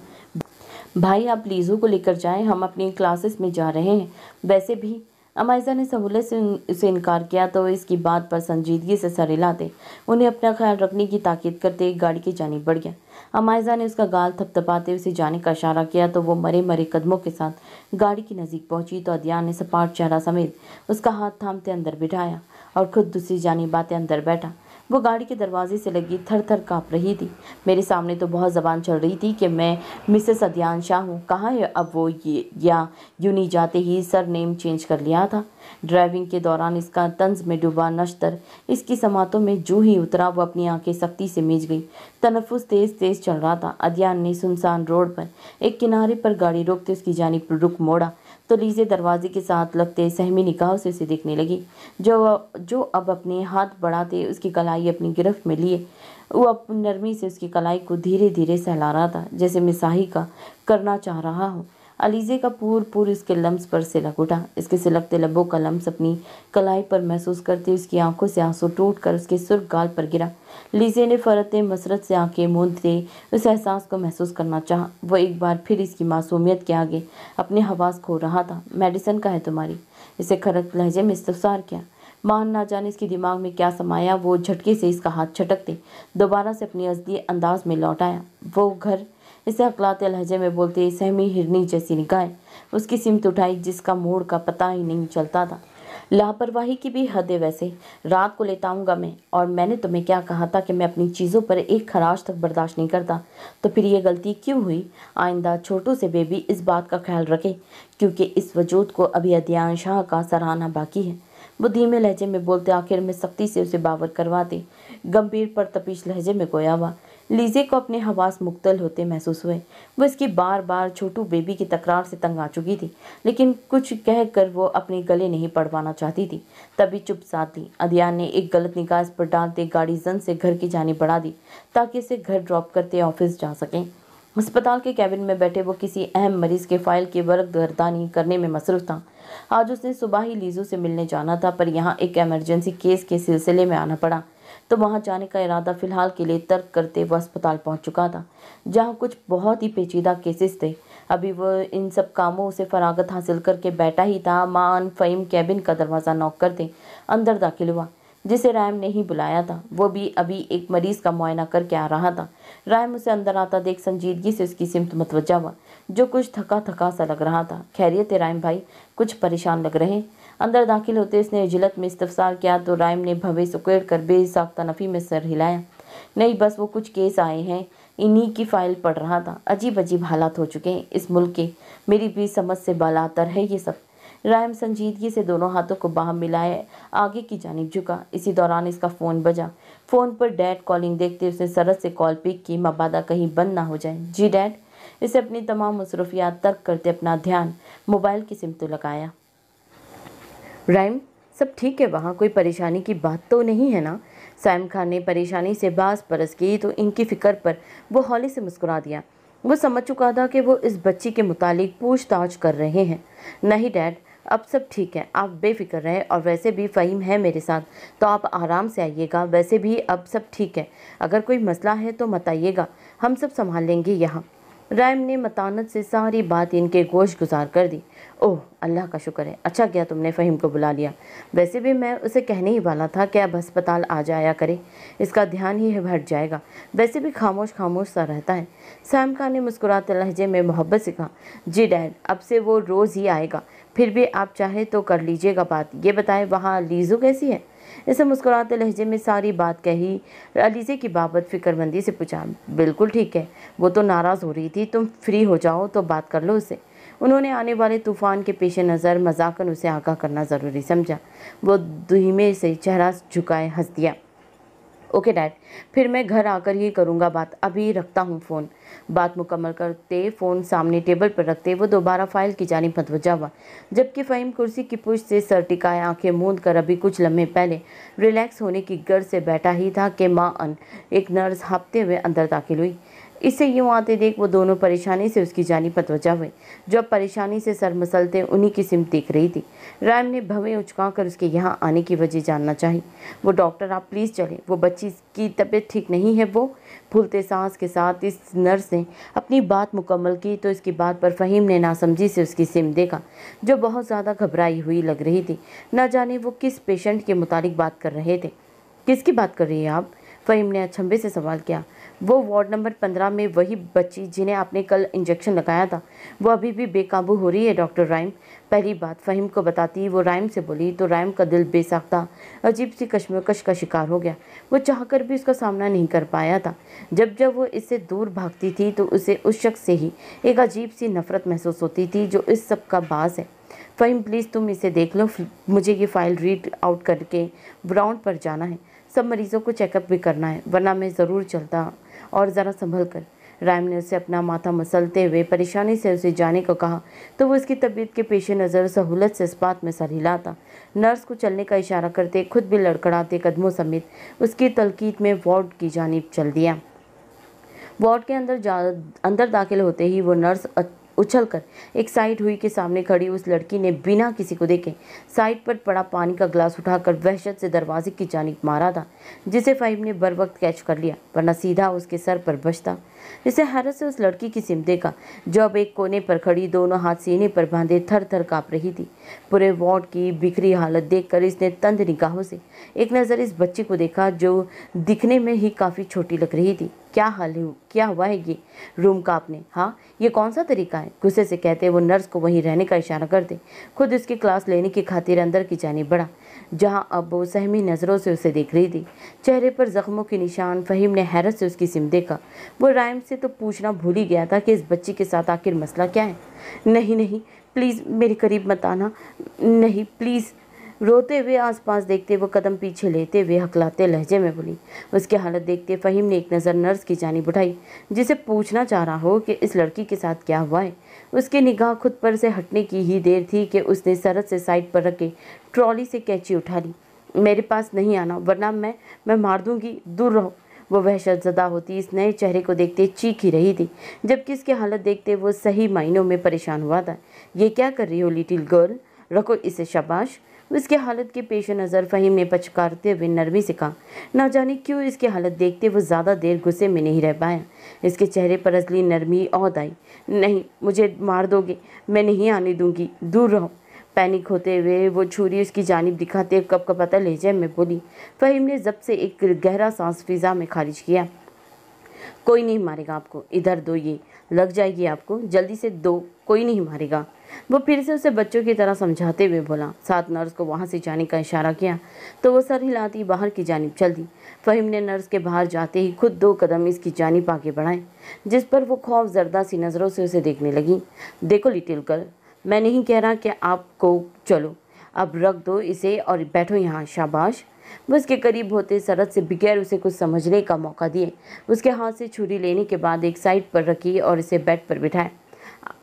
भाई आप लीजू को लेकर जाएं हम अपनी क्लासेस में जा रहे हैं वैसे भी अमायजा ने सहूलत से उसे इनकार किया तो इसकी बात पर संजीदगी से सर हिलाते उन्हें अपना ख्याल रखने की ताकीद करते गाड़ी की जानी बढ़ गया अमायजा ने उसका गाल थपथपाते उसे जाने का इशारा किया तो वो मरे मरे कदमों के साथ गाड़ी के नज़दीक पहुंची तो अदियान ने सपाट चेहरा समेत उसका हाथ थामते अंदर बिठाया और खुद दूसरी जानी बातें अंदर बैठा वो गाड़ी के दरवाजे से लगी थर थर काँप रही थी मेरे सामने तो बहुत जबान चल रही थी कि मैं मिसेस अदियान शाह हूँ कहाँ है अब वो ये या यूनी जाते ही सर नेम चेंज कर लिया था ड्राइविंग के दौरान इसका तंज में डूबा नश्तर इसकी समातों में जो ही उतरा वो अपनी आँखें सख्ती से मीज गई तनफुस तेज तेज चल रहा था अदियान ने सुनसान रोड पर एक किनारे पर गाड़ी रोकते उसकी जानब रुक मोड़ा तो लीजे दरवाजे के साथ लगते सहमी निकाह से उसे देखने लगी जो जो अब अपने हाथ बढ़ाते उसकी कलाई अपनी गिरफ्त में लिए वो अब नरमी से उसकी कलाई को धीरे धीरे सहला रहा था जैसे मिसाही का करना चाह रहा हो अलीजे का पूर पूर उसके लम्स पर सिलक उठा इसके सिलकते लबों का लम्स अपनी कलाई पर महसूस करते उसकी आंखों से आंसू टूट कर उसके सुर्ख गाल पर गिरा लीजे ने फ़रत मसरत से आंखें मूंदते उस एहसास को महसूस करना चाहा वो एक बार फिर इसकी मासूमियत के आगे अपने हवास खो रहा था मेडिसन का है तुम्हारी इसे खरक लहजे में इस्तफसार किया मान ना जाने इसके दिमाग में क्या समाया वो झटके से इसका हाथ छटकते दोबारा से अपनी अजदी अंदाज में लौट आया वो घर इसे अकलाते लहजे में बोलते सहमी हिरनी जैसी निकाय उसकी सिमत उठाई जिसका मोड़ का पता ही नहीं चलता था लापरवाही की भी हद है वैसे रात को लेटाऊंगा मैं और मैंने तुम्हें क्या कहा था कि मैं अपनी चीज़ों पर एक खराश तक बर्दाश्त नहीं करता तो फिर ये गलती क्यों हुई आइंदा छोटू से बेबी इस बात का ख्याल रखे क्योंकि इस वजूद को अभी अध्यान शाह का सराहना बाकी है वो धीमे लहजे में बोलते आखिर में सख्ती से उसे बावर करवा दे गंभीर पर तपीश लहजे में गोया हुआ लीजे को अपने हवास मुक्तल होते महसूस हुए वह इसकी बार बार छोटू बेबी की तकरार से तंग आ चुकी थी लेकिन कुछ कह कर वो अपने गले नहीं पड़वाना चाहती थी तभी चुप साथ ली अदियान ने एक गलत निकाज पर डालते गाड़ी जन से घर की जानी बढ़ा दी ताकि इसे घर ड्रॉप करते ऑफिस जा सकें अस्पताल के कैबिन में बैठे वो किसी अहम मरीज के फाइल की वर्क गर्दानी करने में मसरूफ था आज उसने सुबह ही लीजू से मिलने जाना था पर यहाँ एक एमरजेंसी केस के सिलसिले में आना पड़ा तो वहाँ जाने का इरादा फ़िलहाल के लिए तर्क करते वह अस्पताल पहुँच चुका था जहाँ कुछ बहुत ही पेचीदा केसेस थे अभी वह इन सब कामों से फरागत हासिल करके बैठा ही था मान फ़हीम कैबिन का दरवाज़ा नॉक दे अंदर दाखिल हुआ जिसे रैम ने ही बुलाया था वो भी अभी एक मरीज़ का मुआयना करके आ रहा था रैम उसे अंदर आता देख संजीदगी से उसकी सिमत मतवजा हुआ जो कुछ थका थका सा लग रहा था खैरियत है रैम भाई कुछ परेशान लग रहे हैं अंदर दाखिल होते इसने जिलत में इस्तफसार किया तो राइम ने भवे सुकेड़ कर बेसाख्ता नफ़ी में सर हिलाया नहीं बस वो कुछ केस आए हैं इन्हीं की फाइल पढ़ रहा था अजीब अजीब हालात हो चुके हैं इस मुल्क के मेरी भी समझ से बालातर है ये सब रायम संजीदगी से दोनों हाथों को बाह मिलाए आगे की जानब झुका इसी दौरान इसका फ़ोन बजा फ़ोन पर डैड कॉलिंग देखते उसने सरस से कॉल पिक की मबादा कहीं बंद ना हो जाए जी डैड इसे अपनी तमाम मसरूफियात तर्क करते अपना ध्यान मोबाइल की सिमत तो लगाया रैम सब ठीक है वहाँ कोई परेशानी की बात तो नहीं है ना सैम खान ने परेशानी से बास परस की तो इनकी फ़िक्र पर वो हौली से मुस्कुरा दिया वो समझ चुका था कि वो इस बच्ची के मुतालिक पूछताछ कर रहे हैं नहीं डैड अब सब ठीक है आप बेफिक्र रहें और वैसे भी फ़हीम है मेरे साथ तो आप आराम से आइएगा वैसे भी अब सब ठीक है अगर कोई मसला है तो बताइएगा हम सब संभाल लेंगे यहाँ रैम ने मतानत से सारी बात इनके गोश गुजार कर दी ओह अल्लाह का शुक्र है अच्छा किया तुमने फ़हीम को बुला लिया वैसे भी मैं उसे कहने ही वाला था कि अब अस्पताल आ जाया करे इसका ध्यान ही हट जाएगा वैसे भी खामोश खामोश सा रहता है सैम खान ने मुस्कुराते लहजे में मोहब्बत से कहा जी डैड अब से वो रोज़ ही आएगा फिर भी आप चाहे तो कर लीजिएगा बात ये बताएं वहाँ लीजू कैसी है इसे मुस्कुराते लहजे में सारी बात कही अलीजे की बाबत फिक्रमंदी से पूछा बिल्कुल ठीक है वो तो नाराज़ हो रही थी तुम फ्री हो जाओ तो बात कर लो उसे उन्होंने आने वाले तूफान के पेश नज़र मजाकन उसे आगाह करना ज़रूरी समझा वो धीमे से चेहरा झुकाए हंस दिया ओके डैड फिर मैं घर आकर ही करूँगा बात अभी रखता हूँ फ़ोन बात मुकम्मल करते फ़ोन सामने टेबल पर रखते वो दोबारा फ़ाइल की जानी मतवजा हुआ जबकि फ़हीम कुर्सी की पुश से सर टिकाए आंखें मूंद कर अभी कुछ लम्हे पहले रिलैक्स होने की गर्ज से बैठा ही था कि माँ अन एक नर्स हफ्ते हुए अंदर दाखिल हुई इससे यूँ आते देख वो दोनों परेशानी से उसकी जानी पतवजा हुए जो अब परेशानी से सर मसलते उन्हीं की सिम देख रही थी राम ने भवें उचका कर उसके यहाँ आने की वजह जानना चाहिए वो डॉक्टर आप प्लीज़ चलें वो बच्ची की तबीयत ठीक नहीं है वो फूलते सांस के साथ इस नर्स ने अपनी बात मुकम्मल की तो इसकी बात पर फ़हीम ने नासमझी से उसकी सिम देखा जो बहुत ज़्यादा घबराई हुई लग रही थी ना जाने वो किस पेशेंट के मुतालिक बात कर रहे थे किसकी बात कर रही है आप फ़हीम ने अचंभे से सवाल किया वो वार्ड नंबर पंद्रह में वही बच्ची जिन्हें आपने कल इंजेक्शन लगाया था वो अभी भी बेकाबू हो रही है डॉक्टर राइम पहली बात फ़हीम को बताती वो राइम से बोली तो राइम का दिल बेसाख्ता अजीब सी कश्मकश का शिकार हो गया वो चाहकर भी उसका सामना नहीं कर पाया था जब जब वो इससे दूर भागती थी तो उसे उस शख्स से ही एक अजीब सी नफरत महसूस होती थी जो इस सब का बास है फ़हीम प्लीज़ तुम इसे देख लो मुझे ये फ़ाइल रीड आउट करके ग्राउंड पर जाना है सब मरीज़ों को चेकअप भी करना है वरना मैं ज़रूर चलता और ज़रा संभल कर राम ने उसे अपना माथा मसलते हुए परेशानी से उसे जाने को कहा तो वो उसकी तबीयत के पेश नज़र सहूलत से इस बात में सर हिलाता नर्स को चलने का इशारा करते खुद भी लड़कड़ाते कदमों समेत उसकी तलकीत में वार्ड की जानब चल दिया वार्ड के अंदर जा अंदर दाखिल होते ही वो नर्स उछलकर एक साइड हुई के सामने खड़ी उस लड़की ने बिना किसी को देखे साइड पर पड़ा पानी का ग्लास उठाकर वहशत से दरवाजे की जानब मारा था जिसे फाइव ने बर वक्त कैच कर लिया वरना सीधा उसके सर पर बचता जिसे हैरत से उस लड़की की सिम देखा जो अब एक कोने पर खड़ी दोनों हाथ सीने पर बांधे थर थर काँप रही थी पूरे वार्ड की बिखरी हालत देखकर इसने तंद निगाहों से एक नज़र इस बच्ची को देखा जो दिखने में ही काफ़ी छोटी लग रही थी क्या हाल है क्या हुआ है ये रूम का आपने हाँ ये कौन सा तरीका है गुस्से से कहते वो नर्स को वहीं रहने का इशारा कर दे खुद इसकी क्लास लेने की खातिर अंदर की जानी बढ़ा जहां अब वो सहमी नज़रों से उसे देख रही थी चेहरे पर ज़ख्मों के निशान फ़हीम ने हैरत से उसकी सिम देखा वो रायम से तो पूछना भूल ही गया था कि इस बच्ची के साथ आखिर मसला क्या है नहीं नहीं प्लीज़ मेरे करीब मत आना नहीं प्लीज़ रोते हुए आसपास देखते वो कदम पीछे लेते हुए हकलाते लहजे में बोली उसकी हालत देखते फ़हीम ने एक नज़र नर्स की जानी उठाई जिसे पूछना चाह रहा हो कि इस लड़की के साथ क्या हुआ है उसकी निगाह खुद पर से हटने की ही देर थी कि उसने सरहद से साइड पर रखे ट्रॉली से कैची उठा ली मेरे पास नहीं आना वरना मैं मैं मार दूंगी दूर रहो वो वहशत ज़दा होती इस नए चेहरे को देखते चीख ही रही थी जबकि इसकी हालत देखते वो सही मायनों में परेशान हुआ था ये क्या कर रही हो लिटिल गर्ल रखो इसे शबाश उसके हालत के पेश नज़र फ़हीम ने पचकारते हुए नरमी से कहा ना जाने क्यों इसकी हालत देखते वो ज़्यादा देर गुस्से में नहीं रह पाया इसके चेहरे पर असली नरमी और आई नहीं मुझे मार दोगे मैं नहीं आने दूंगी दूर रहो पैनिक होते हुए वो छुरी उसकी जानब दिखाते कब पता ले जाए मैं बोली फ़हीम ने जब से एक गहरा सांस फिज़ा में खारिज किया कोई नहीं मारेगा आपको इधर दो ये लग जाएगी आपको जल्दी से दो कोई नहीं मारेगा वो फिर से उसे बच्चों की तरह समझाते हुए बोला साथ नर्स को वहाँ से जाने का इशारा किया तो वो सर हिलाती बाहर की जानब चल दी फहीम ने नर्स के बाहर जाते ही खुद दो कदम इसकी जानब आगे बढ़ाए जिस पर वो खौफ जरदा सी नज़रों से उसे देखने लगी देखो लिटिल गर्ल मैं नहीं कह रहा कि आपको चलो अब रख दो इसे और बैठो यहाँ शाबाश वो इसके करीब होते सरद से बगैर उसे कुछ समझने का मौका दिए उसके हाथ से छुरी लेने के बाद एक साइड पर रखी और इसे बेड पर बिठाया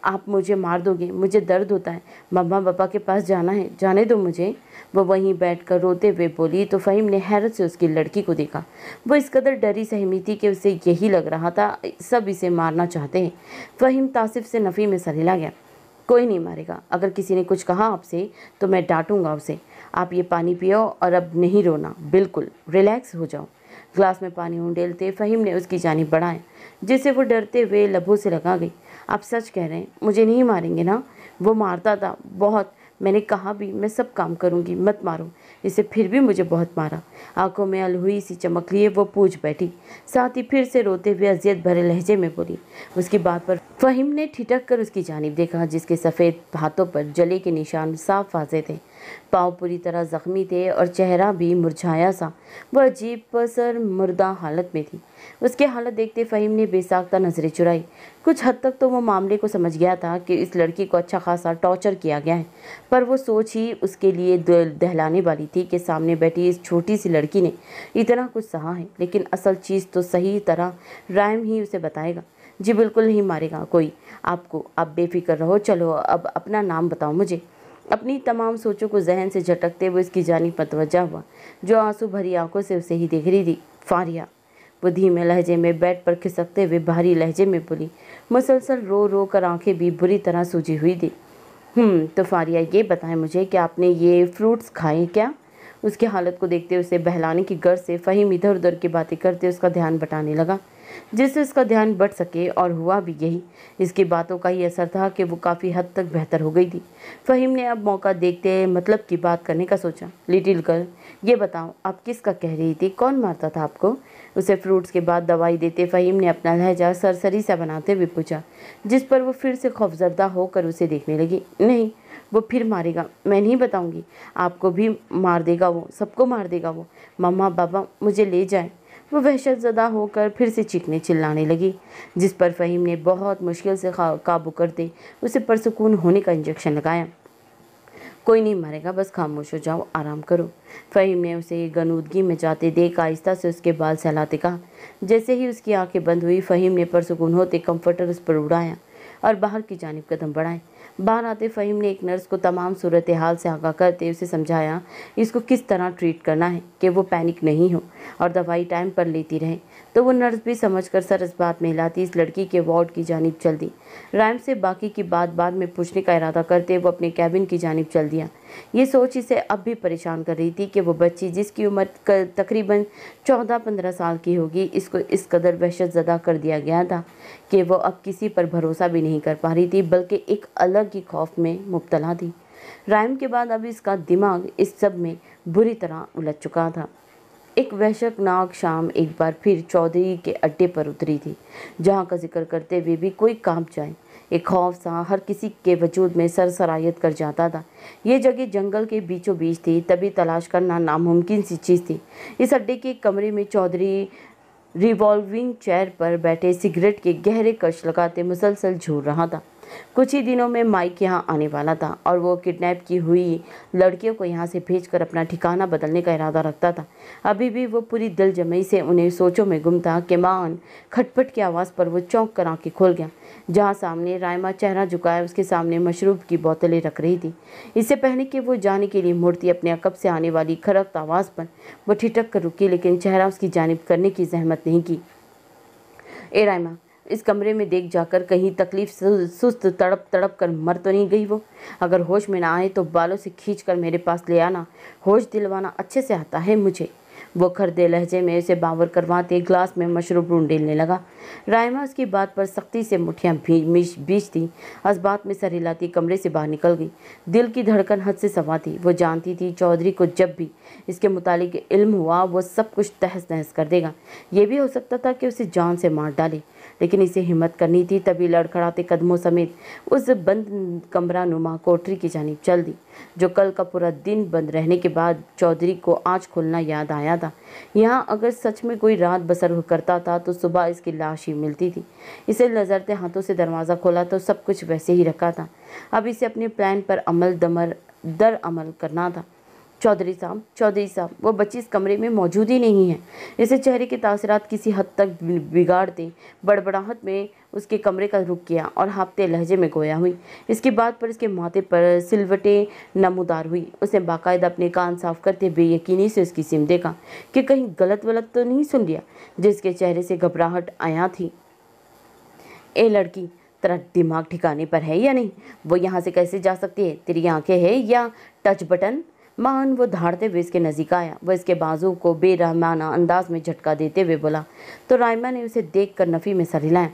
आप मुझे मार दोगे मुझे दर्द होता है मम्मा पापा के पास जाना है जाने दो मुझे वो वहीं बैठकर रोते हुए बोली तो फ़हीम ने हैरत से उसकी लड़की को देखा वो इस कदर डरी सहमी थी कि उसे यही लग रहा था सब इसे मारना चाहते हैं फ़हीम तासिफ से नफ़ी में सरीला गया कोई नहीं मारेगा अगर किसी ने कुछ कहा आपसे तो मैं डांटूंगा उसे आप ये पानी पियो और अब नहीं रोना बिल्कुल रिलैक्स हो जाओ ग्लास में पानी ऊँडेलते फ़हीम ने उसकी जानी बढ़ाया जिससे वो डरते हुए लबों से लगा गई आप सच कह रहे हैं मुझे नहीं मारेंगे ना वो मारता था बहुत मैंने कहा भी मैं सब काम करूँगी मत मारो इसे फिर भी मुझे बहुत मारा आंखों में अलहुई सी चमक लिए वो पूछ बैठी साथ ही फिर से रोते हुए अजियत भरे लहजे में बोली उसकी बात पर फ़हीम ने ठिटक कर उसकी जानब देखा जिसके सफ़ेद हाथों पर जले के निशान साफ वाजे थे पाँव पूरी तरह ज़ख्मी थे और चेहरा भी मुरझाया सा वह अजीब बसर मुर्दा हालत में थी उसकी हालत देखते फ़हीम ने बेसाख्ता नज़रें चुराई कुछ हद तक तो वो मामले को समझ गया था कि इस लड़की को अच्छा खासा टॉर्चर किया गया है पर वो सोच ही उसके लिए दहलाने वाली थी कि सामने बैठी इस छोटी सी लड़की ने इतना कुछ सहा है लेकिन असल चीज़ तो सही तरह रायम ही उसे बताएगा जी बिल्कुल नहीं मारेगा कोई आपको आप बेफिक्र रहो चलो अब अपना नाम बताओ मुझे अपनी तमाम सोचों को जहन से झटकते हुए उसकी जानी मतवजा हुआ जो आंसू भरी आंखों से उसे ही देख रही थी फारिया वो धीमे लहजे में बेड पर खिसकते हुए भारी लहजे में बोली मुसलसल रो रो कर आंखें भी बुरी तरह सूझी हुई थी हम्म, तो फारिया ये बताएं मुझे कि आपने ये फ्रूट्स खाए क्या उसकी हालत को देखते उसे बहलाने की गर्ज से फ़हीम इधर उधर की बातें करते उसका ध्यान बटाने लगा जिससे उसका ध्यान बढ़ सके और हुआ भी यही इसकी बातों का ही असर था कि वो काफ़ी हद तक बेहतर हो गई थी फ़हीम ने अब मौका देखते मतलब की बात करने का सोचा लिटिल गर्ल ये बताओ आप किसका कह रही थी कौन मारता था आपको उसे फ्रूट्स के बाद दवाई देते फ़हीम ने अपना लहजा सरसरी सा बनाते हुए पूछा जिस पर वो फिर से खौफजदा होकर उसे देखने लगी नहीं वो फिर मारेगा मैं नहीं बताऊंगी आपको भी मार देगा वो सबको मार देगा वो मम्मा बाबा मुझे ले जाए वो वहशत ज़दा होकर फिर से चीखने चिल्लाने लगी जिस पर फ़हीम ने बहुत मुश्किल से काबू करते उसे परसकून होने का इंजेक्शन लगाया कोई नहीं मरेगा बस खामोश हो जाओ आराम करो फ़हीम ने उसे गनूदगी में जाते देख आहिस्ता से उसके बाल सहलाते कहा जैसे ही उसकी आंखें बंद हुई फ़हीम ने परसकून होते कंफर्टर उस पर उड़ाया और बाहर की जानब कदम बढ़ाए बाहर आते फ़हीम ने एक नर्स को तमाम सूरत हाल से आगा करते उसे समझाया इसको किस तरह ट्रीट करना है कि वो पैनिक नहीं हो और दवाई टाइम पर लेती रहें तो वो नर्स भी समझ कर सरस बात में हिलाती इस लड़की के वार्ड की जानब चल दी राइम से बाकी की बात बाद में पूछने का इरादा करते वो अपने कैबिन की जानब चल दिया ये सोच इसे अब भी परेशान कर रही थी कि वो बच्ची जिसकी उम्र तकरीबन चौदह पंद्रह साल की होगी इसको इस कदर वहशत ज़दा कर दिया गया था कि वो अब किसी पर भरोसा भी नहीं कर पा रही थी बल्कि एक अलग ही खौफ में मुबतला थी राइम के बाद अब इसका दिमाग इस सब में बुरी तरह उलझ चुका था एक नाग शाम एक बार फिर चौधरी के अड्डे पर उतरी थी जहाँ का जिक्र करते हुए भी कोई कांप जाए एक खौफ सा हर किसी के वजूद में सरसरायत कर जाता था ये जगह जंगल के बीचों बीच थी तभी तलाश करना नामुमकिन सी चीज़ थी इस अड्डे के कमरे में चौधरी रिवॉल्विंग चेयर पर बैठे सिगरेट के गहरे कश लगाते मुसलसल झूल रहा था कुछ ही दिनों में माइक यहाँ आने वाला था और वो किडनैप की हुई लड़कियों को यहाँ से भेजकर अपना ठिकाना बदलने का इरादा रखता था अभी भी वो पूरी दिल जमई से उन्हें सोचों में गुम था कि मान खटपट की आवाज़ पर वो चौंक कर आँखें खोल गया जहाँ सामने रायमा चेहरा झुकाया उसके सामने मशरूब की बोतलें रख रही थी इससे पहले कि वो जाने के लिए मूर्ति अपने अकब से आने वाली खरक आवाज़ पर वो ठिटक कर रुकी लेकिन चेहरा उसकी जानब करने की जहमत नहीं की ए रायमा इस कमरे में देख जाकर कहीं तकलीफ सुस्त तड़प तड़प कर मर तो नहीं गई वो अगर होश में ना आए तो बालों से खींच कर मेरे पास ले आना होश दिलवाना अच्छे से आता है मुझे वो खरदे लहजे में उसे बावर करवाते ग्लास में मशरूब ढूंढेलने लगा रायमा उसकी बात पर सख्ती से मुठियाँ बीच दी बात में सर हिलाती कमरे से बाहर निकल गई दिल की धड़कन हद से सवा थी वो जानती थी चौधरी को जब भी इसके मुतालिक इल्म हुआ वो सब कुछ तहस नहस कर देगा ये भी हो सकता था कि उसे जान से मार डाले लेकिन इसे हिम्मत करनी थी तभी लड़खड़ाते कदमों समेत उस बंद कमरा नुमा कोठरी की जानब चल दी जो कल का पूरा दिन बंद रहने के बाद चौधरी को आज खोलना याद आया था यहाँ अगर सच में कोई रात बसर करता था तो सुबह इसकी लाश ही मिलती थी इसे नजरते हाथों से दरवाज़ा खोला तो सब कुछ वैसे ही रखा था अब इसे अपने प्लान पर अमल दमर दर अमल करना था चौधरी साहब चौधरी साहब वो बच्ची इस कमरे में मौजूद ही नहीं है इसे चेहरे के तासरात किसी हद तक बिगाड़ दें बड़बड़ाहट में उसके कमरे का रुख किया और हाँपते लहजे में गोया हुई इसके बाद पर इसके माथे पर सिलवटें नमोदार हुई उसने बाकायदा अपने कान साफ करते बेयकीनी से उसकी सिम देखा कि कहीं गलत वलत तो नहीं सुन लिया जिसके चेहरे से घबराहट आया थी ए लड़की तेरा दिमाग ठिकाने पर है या नहीं वो यहाँ से कैसे जा सकती है तेरी आंखें है या टच बटन मान वो धाड़ते हुए इसके नज़ीक आया वह इसके बाजू को बेरहमाना अंदाज में झटका देते हुए बोला तो रायमा ने उसे देख कर नफ़ी में सर हिलाया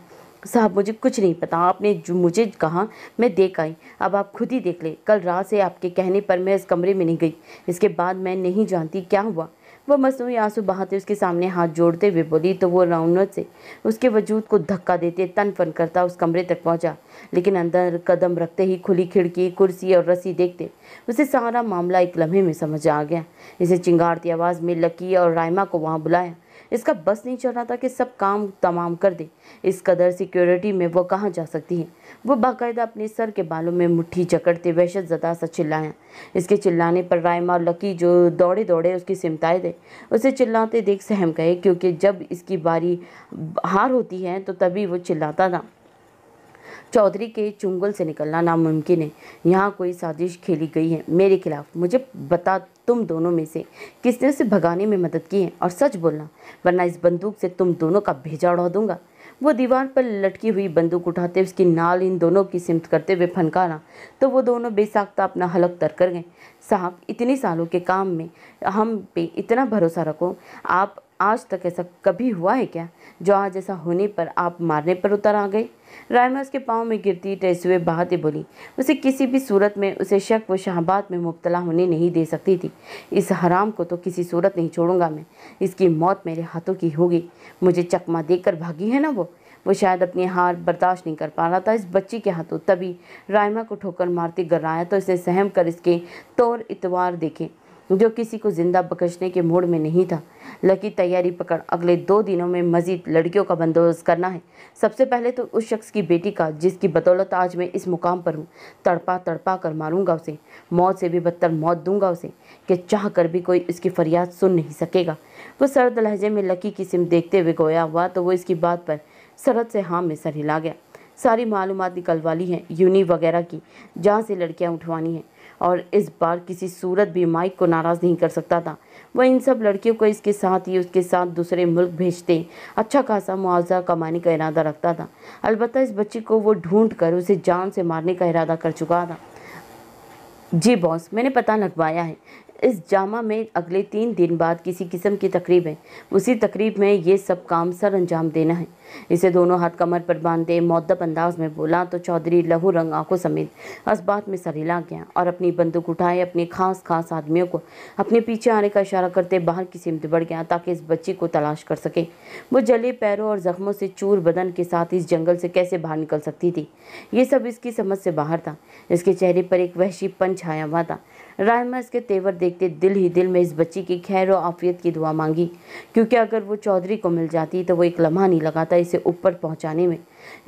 साहब मुझे कुछ नहीं पता आपने जो मुझे कहा मैं देख आई अब आप खुद ही देख ले कल रात से आपके कहने पर मैं इस कमरे में नहीं गई इसके बाद मैं नहीं जानती क्या हुआ वह मसनू आंसू बहाते उसके सामने हाथ जोड़ते हुए बोली तो वो रौनक से उसके वजूद को धक्का देते तन फन करता उस कमरे तक पहुंचा लेकिन अंदर कदम रखते ही खुली खिड़की कुर्सी और रस्सी देखते उसे सारा मामला एक लम्हे में समझ आ गया इसे चिंगारती आवाज़ में लकी और रायमा को वहाँ बुलाया इसका बस नहीं चल रहा था कि सब काम तमाम कर दे इस कदर सिक्योरिटी में वो कहाँ जा सकती है वो बाकायदा अपने सर के बालों में मुट्ठी जकड़ते वहशत ज़दा सा चिल्लाया इसके चिल्लाने पर रायमा और लकी जो दौड़े दौड़े उसकी सिमताए दे उसे चिल्लाते देख सहम गए क्योंकि जब इसकी बारी हार होती है तो तभी वो चिल्लाता था चौधरी के चुंगल से निकलना नामुमकिन है यहाँ कोई साजिश खेली गई है मेरे खिलाफ मुझे बता तुम दोनों में से किसने उसे भगाने में मदद की है और सच बोलना वरना इस बंदूक से तुम दोनों का भेजा उड़ा दूंगा वो दीवार पर लटकी हुई बंदूक उठाते उसकी नाल इन दोनों की सिमत करते हुए फनकारा तो वो दोनों बेसाख्ता अपना हलक तर कर गए साहब इतने सालों के काम में हम पे इतना भरोसा रखो आप आज तक ऐसा कभी हुआ है क्या जो आज ऐसा होने पर आप मारने पर उतर आ गए रायमा उसके पाँव में गिरती टैस बहाते बोली उसे किसी भी सूरत में उसे शक व शहबाद में मुबतला होने नहीं दे सकती थी इस हराम को तो किसी सूरत नहीं छोड़ूंगा मैं इसकी मौत मेरे हाथों की होगी मुझे चकमा देकर भागी है ना वो वो शायद अपनी हार बर्दाश्त नहीं कर पा रहा था इस बच्ची के हाथों तभी रायमा को ठोकर मारते गर्राया तो इसे सहम कर इसके तौर इतवार देखे जो किसी को जिंदा बकशने के मूड में नहीं था लकी तैयारी पकड़ अगले दो दिनों में मजीद लड़कियों का बंदोबस्त करना है सबसे पहले तो उस शख्स की बेटी का जिसकी बदौलत आज मैं इस मुकाम पर हूँ तड़पा तड़पा कर मारूंगा उसे मौत से भी बदतर मौत दूंगा उसे कि चाह कर भी कोई उसकी फरियाद सुन नहीं सकेगा वो सरद लहजे में लकी की सिम देखते हुए गोया हुआ तो वो इसकी बात पर सरद से हाँ में सर हिला गया सारी मालूम निकलवाली हैं यूनी वगैरह की जहाँ से लड़कियाँ उठवानी हैं और इस बार किसी सूरत भी माइक को नाराज़ नहीं कर सकता था वह इन सब लड़कियों को इसके साथ ही उसके साथ दूसरे मुल्क भेजते अच्छा खासा मुआवजा कमाने का इरादा रखता था अलबत् इस बच्ची को वो ढूंढ कर उसे जान से मारने का इरादा कर चुका था जी बॉस मैंने पता लगवाया है इस जामा में अगले तीन दिन बाद किसी किस्म की तकरीब है उसी तकरीब में ये सब काम सर अंजाम देना है इसे दोनों हाथ कमर पर बांधे मौदब अंदाज में बोला तो चौधरी लहू रंग आंखों समेत असबात में सर हिला गया और अपनी बंदूक उठाए अपने खास खास आदमियों को अपने पीछे आने का इशारा करते बाहर की सिमत बढ़ गया ताकि इस बच्ची को तलाश कर सके वो जले पैरों और ज़ख्मों से चूर बदन के साथ इस जंगल से कैसे बाहर निकल सकती थी ये सब इसकी समझ से बाहर था इसके चेहरे पर एक वहशीपन छाया हुआ था रायमा इसके तेवर देखते दिल ही दिल में इस बच्ची की खैर और आफियत की दुआ मांगी क्योंकि अगर वो चौधरी को मिल जाती तो वो एक लम्हा नहीं लगाता इसे ऊपर पहुंचाने में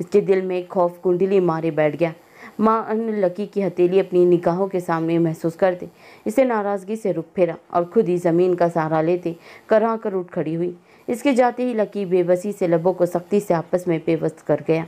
इसके दिल में एक खौफ कुंडली मारे बैठ गया माँ अन लकी की हथेली अपनी निगाहों के सामने महसूस करते इसे नाराज़गी से रुक फेरा और खुद ही ज़मीन का सहारा लेते कराह कर उठ खड़ी हुई इसके जाते ही लकी बेबसी से लबों को सख्ती से आपस में बेबस कर गया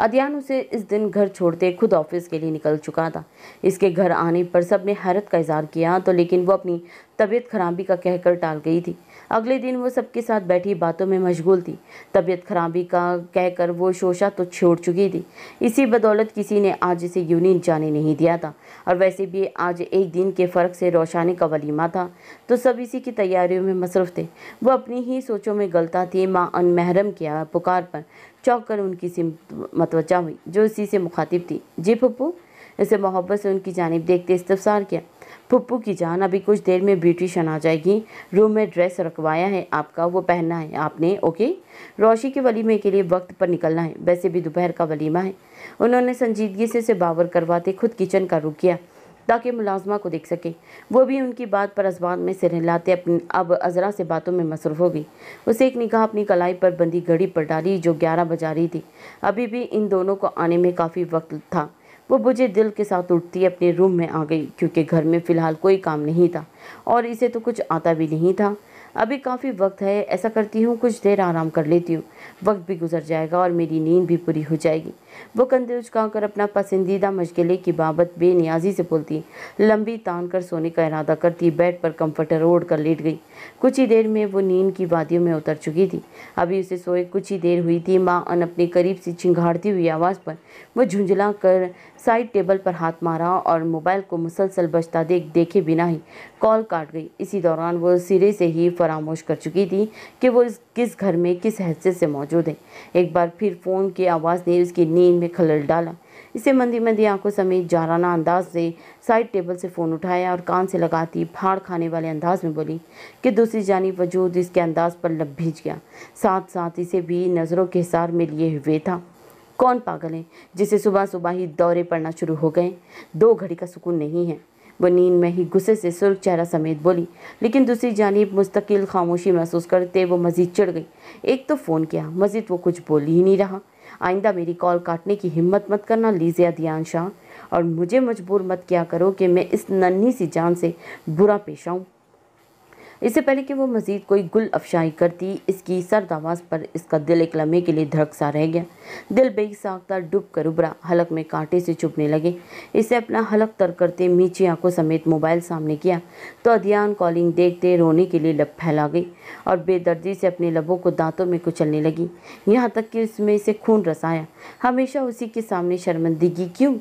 अदियान उसे इस दिन घर छोड़ते खुद ऑफिस के लिए निकल चुका था इसके घर आने पर सब ने हैरत का इजहार किया तो लेकिन वो अपनी तबीयत खराबी का कहकर टाल गई थी अगले दिन वो सबके साथ बैठी बातों में मशगूल थी तबीयत खराबी का कहकर वो शोशा तो छोड़ चुकी थी इसी बदौलत किसी ने आज इसे यूनिट जाने नहीं दिया था और वैसे भी आज एक दिन के फ़र्क से रोशानी का वलीमा था तो सब इसी की तैयारियों में मसरूफ़ थे वो अपनी ही सोचों में गलता थी माँ अनमहरम किया पुकार पर चौंक कर उनकी सिम मतवजा हुई जो इसी से मुखातिब थी जी पप्पू इसे मोहब्बत से उनकी जानब देखते इस्तफसार किया पप्पू की जान अभी कुछ देर में ब्यूटिशन आ जाएगी रूम में ड्रेस रखवाया है आपका वो पहनना है आपने ओके रोशी के वलीमे के लिए वक्त पर निकलना है वैसे भी दोपहर का वलीमा है उन्होंने संजीदगी से उसे बावर करवाते खुद किचन का रुख किया ताकि मुलाजमा को देख सके वो भी उनकी बात पर अजबान में सिर हिलाते अपनी अब अजरा से बातों में मसरूफ़ हो गई उसे एक निगाह अपनी कलाई पर बंदी घड़ी पर डाली जो ग्यारह बजा रही थी अभी भी इन दोनों को आने में काफ़ी वक्त था वो बुझे दिल के साथ उठती अपने रूम में आ गई क्योंकि घर में फ़िलहाल कोई काम नहीं था और इसे तो कुछ आता भी नहीं था अभी काफ़ी वक्त है ऐसा करती हूँ कुछ देर आराम कर लेती हूँ वक्त भी गुजर जाएगा और मेरी नींद भी पूरी हो जाएगी वो कंधे उचकाकर अपना पसंदीदा मशगले की बाबत बेनियाजी से बोलती लंबी तान कर सोने का इरादा करती बेड पर कंफर्टर ओढ़ कर लेट गई कुछ ही देर में वो नींद की वादियों में उतर चुकी थी अभी उसे सोए कुछ ही देर हुई थी माँ अन अपने करीब से चिंघाड़ती हुई आवाज़ पर वो झुंझला कर साइड टेबल पर हाथ मारा और मोबाइल को मुसलसल बचता देख देखे बिना ही कॉल काट गई इसी दौरान वो सिरे से ही फरामोश कर चुकी थी कि वो इस किस घर में किस हैसियत से मौजूद है एक बार फिर फ़ोन की आवाज़ ने उसकी नींद में खलल डाला इसे मंदी मंदी आंखों समेत जाराना अंदाज से साइड टेबल से फ़ोन उठाया और कान से लगाती फाड़ खाने वाले अंदाज में बोली कि दूसरी जानी वजूद इसके अंदाज पर लब भीज गया साथ साथ इसे भी नज़रों के हिसार में लिए हुए था कौन पागल है जिसे सुबह सुबह ही दौरे पड़ना शुरू हो गए दो घड़ी का सुकून नहीं है वो नींद में ही गुस्से से सुर्ख चेहरा समेत बोली लेकिन दूसरी जानब मुस्तकिल खामोशी महसूस करते वो मज़ीद चढ़ गई एक तो फ़ोन किया मज़ीद वो कुछ बोल ही नहीं रहा आइंदा मेरी कॉल काटने की हिम्मत मत करना लीजिया दियान शाह और मुझे मजबूर मत किया करो कि मैं इस नन्ही सी जान से बुरा पेश आऊँ इससे पहले कि वो मज़ीद कोई गुल अफशाई करती इसकी सर्द आवाज़ पर इसका दिल एक लम्हे के लिए धड़क सा रह गया दिल बेसाख्ता डूब कर उभरा हलक में कांटे से चुभने लगे इसे अपना हलक तर करते मीची आंखों समेत मोबाइल सामने किया तो अधियान कॉलिंग देखते रोने के लिए लब फैला गई और बेदर्दी से अपने लबों को दांतों में कुचलने लगी यहाँ तक कि उसमें से खून रसाया हमेशा उसी के सामने शर्मंदगी क्यों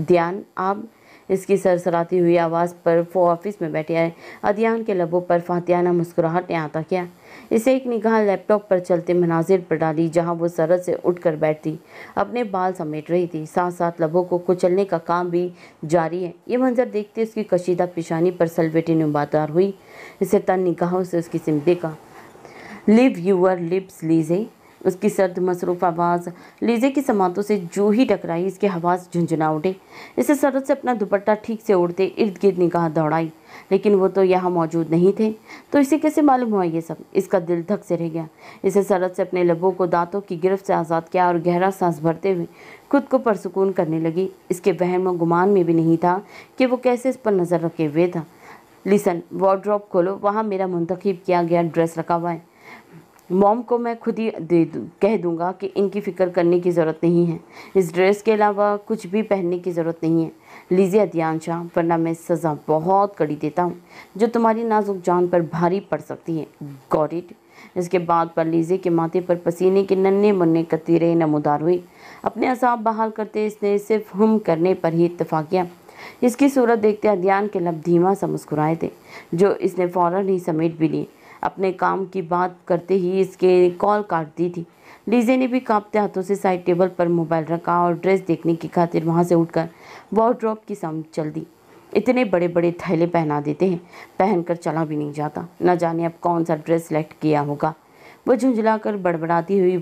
ध्यान आप इसकी सरसराती हुई आवाज़ पर वो ऑफिस में बैठे आए अदियान के लबों पर फातियाना मुस्कुराहट ने आता किया इसे एक निगाह लैपटॉप पर चलते मनाजिर पर डाली जहाँ वो सरद से उठकर बैठती अपने बाल समेट रही थी साथ साथ लबों को कुचलने का काम भी जारी है ये मंजर देखते उसकी कशीदा पेशानी पर सलवेटी नुबादार हुई इसे तन निगाहों से उसकी सिम देखा लिव यूअर लिप्स लीजे उसकी सर्द मसरूफ आवाज़ लीजे की समातों से जो ही टकराई इसकी हवास झुंझुना उठे इसे सरद से अपना दुपट्टा ठीक से ओढ़ते इर्द गिर्द निगाह दौड़ाई लेकिन वो तो यहाँ मौजूद नहीं थे तो इसे कैसे मालूम हुआ ये सब इसका दिल धक से रह गया इसे सरद से अपने लबों को दांतों की गिरफ्त से आज़ाद किया और गहरा सांस भरते हुए खुद को परसकून करने लगी इसके वहम व गुमान में भी नहीं था कि वो कैसे इस पर नज़र रखे हुए था लिसन वार्ड्रॉप खोलो वहाँ मेरा मुंतखब किया गया ड्रेस रखा हुआ है मॉम को मैं खुद ही दे दूँ कह दूँगा कि इनकी फ़िक्र करने की ज़रूरत नहीं है इस ड्रेस के अलावा कुछ भी पहनने की ज़रूरत नहीं है लीजिए अध्यान शाह वरना मैं सज़ा बहुत कड़ी देता हूँ जो तुम्हारी नाजुक जान पर भारी पड़ सकती है गॉडिट इसके बाद पर लीजिए के माथे पर पसीने के नन्हे मुन्ने कतीरे नमोदार हुए अपने असाब बहाल करते इसने सिर्फ हम करने पर ही इतफा किया इसकी सूरत देखते अध्यान के लब धीमा सा मुस्कुराए थे जो इसने फ़ौर ही समेट भी लिए अपने काम की बात करते ही इसके कॉल काट दी थी डीजे ने भी कांपते हाथों से साइड टेबल पर मोबाइल रखा और ड्रेस देखने की खातिर वहाँ से उठकर वॉर्ड्रॉप की सामने चल दी इतने बड़े बड़े थैले पहना देते हैं पहनकर चला भी नहीं जाता न जाने अब कौन सा ड्रेस सेलेक्ट किया होगा वो झुंझलाकर बड़बड़ाती हुई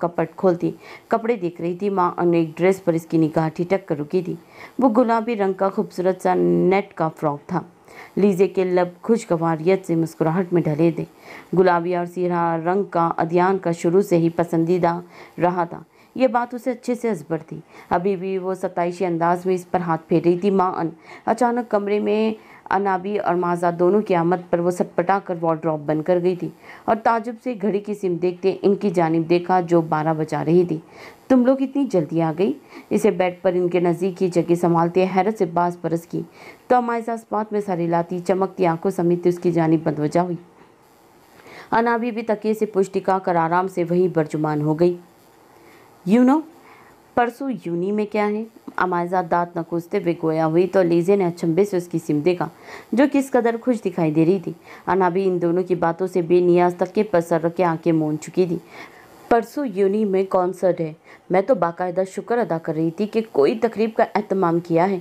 का पट खोलती कपड़े देख रही थी माँ अनेक ड्रेस पर इसकी निगाह ठिटक कर रुकी थी वो गुलाबी रंग का खूबसूरत सा नेट का फ्रॉक था लीजे के लब खुशगवारियत से मुस्कुराहट में ढले थे गुलाबी और सीधा रंग का अध्ययन का शुरू से ही पसंदीदा रहा था ये बात उसे अच्छे से असबर थी अभी भी वो सताइशी अंदाज में इस पर हाथ फेर रही थी माँ अन अचानक कमरे में अनाबी और माजा दोनों की आमद पर वो सटपटा कर वार्ड्रॉप बंद कर गई थी और ताजुब से घड़ी की सिम देखते इनकी जानब देखा जो बारह बजा रही थी तुम लोग इतनी जल्दी आ गई इसे बेड पर इनके नज़दीक की जगह संभालते हैरत से बास परस की तो हमारे साथ बात में लाती चमकती आंखों समेत उसकी जानी बदवजा हुई अनाभी भी तकिए से पुष्टिका कर आराम से वहीं बर्जुमान हो गई यू नो परसों यूनी में क्या है अमायजा दांत नकोसते हुए गोया हुई तो लीजे ने अचंभे से उसकी सिम देखा जो किस कदर खुश दिखाई दे रही थी अनाभी इन दोनों की बातों से बेनियाज तक के पसर सर के आंखें मोन चुकी थी परसों यूनी में कॉन्सर्ट है मैं तो बाकायदा शुक्र अदा कर रही थी कि कोई तकरीब का अहतमाम किया है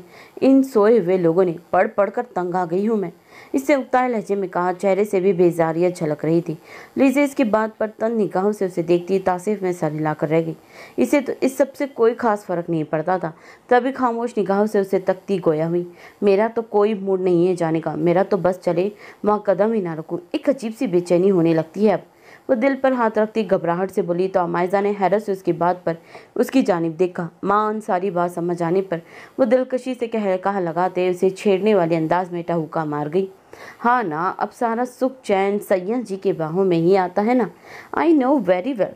इन सोए हुए लोगों ने पढ़ पढ़ कर तंग आ गई हूँ मैं इससे उगता लहजे में कहा चेहरे से भी बेजारियाँ झलक रही थी लीजिए इसकी बात पर तन निगाहों से उसे देखती तासीफ़ में सर हिलाकर रह गई इसे तो इस सबसे कोई खास फ़र्क नहीं पड़ता था तभी खामोश निगाहों से उसे तकती गोया हुई मेरा तो कोई मूड नहीं है जाने का मेरा तो बस चले वहाँ कदम ही ना रखूँ एक अजीब सी बेचैनी होने लगती है अब वो दिल पर हाथ रखती घबराहट से बोली तो अमायजा ने हैरत से उसकी बात पर उसकी जानब देखा माँ उन सारी बात समझ आने पर वो दिलकशी से कह कहा लगाते उसे छेड़ने वाले अंदाज में टहुका मार गई हाँ ना अब सारा सुख चैन सैया जी के बाहों में ही आता है ना आई नो वेरी वेल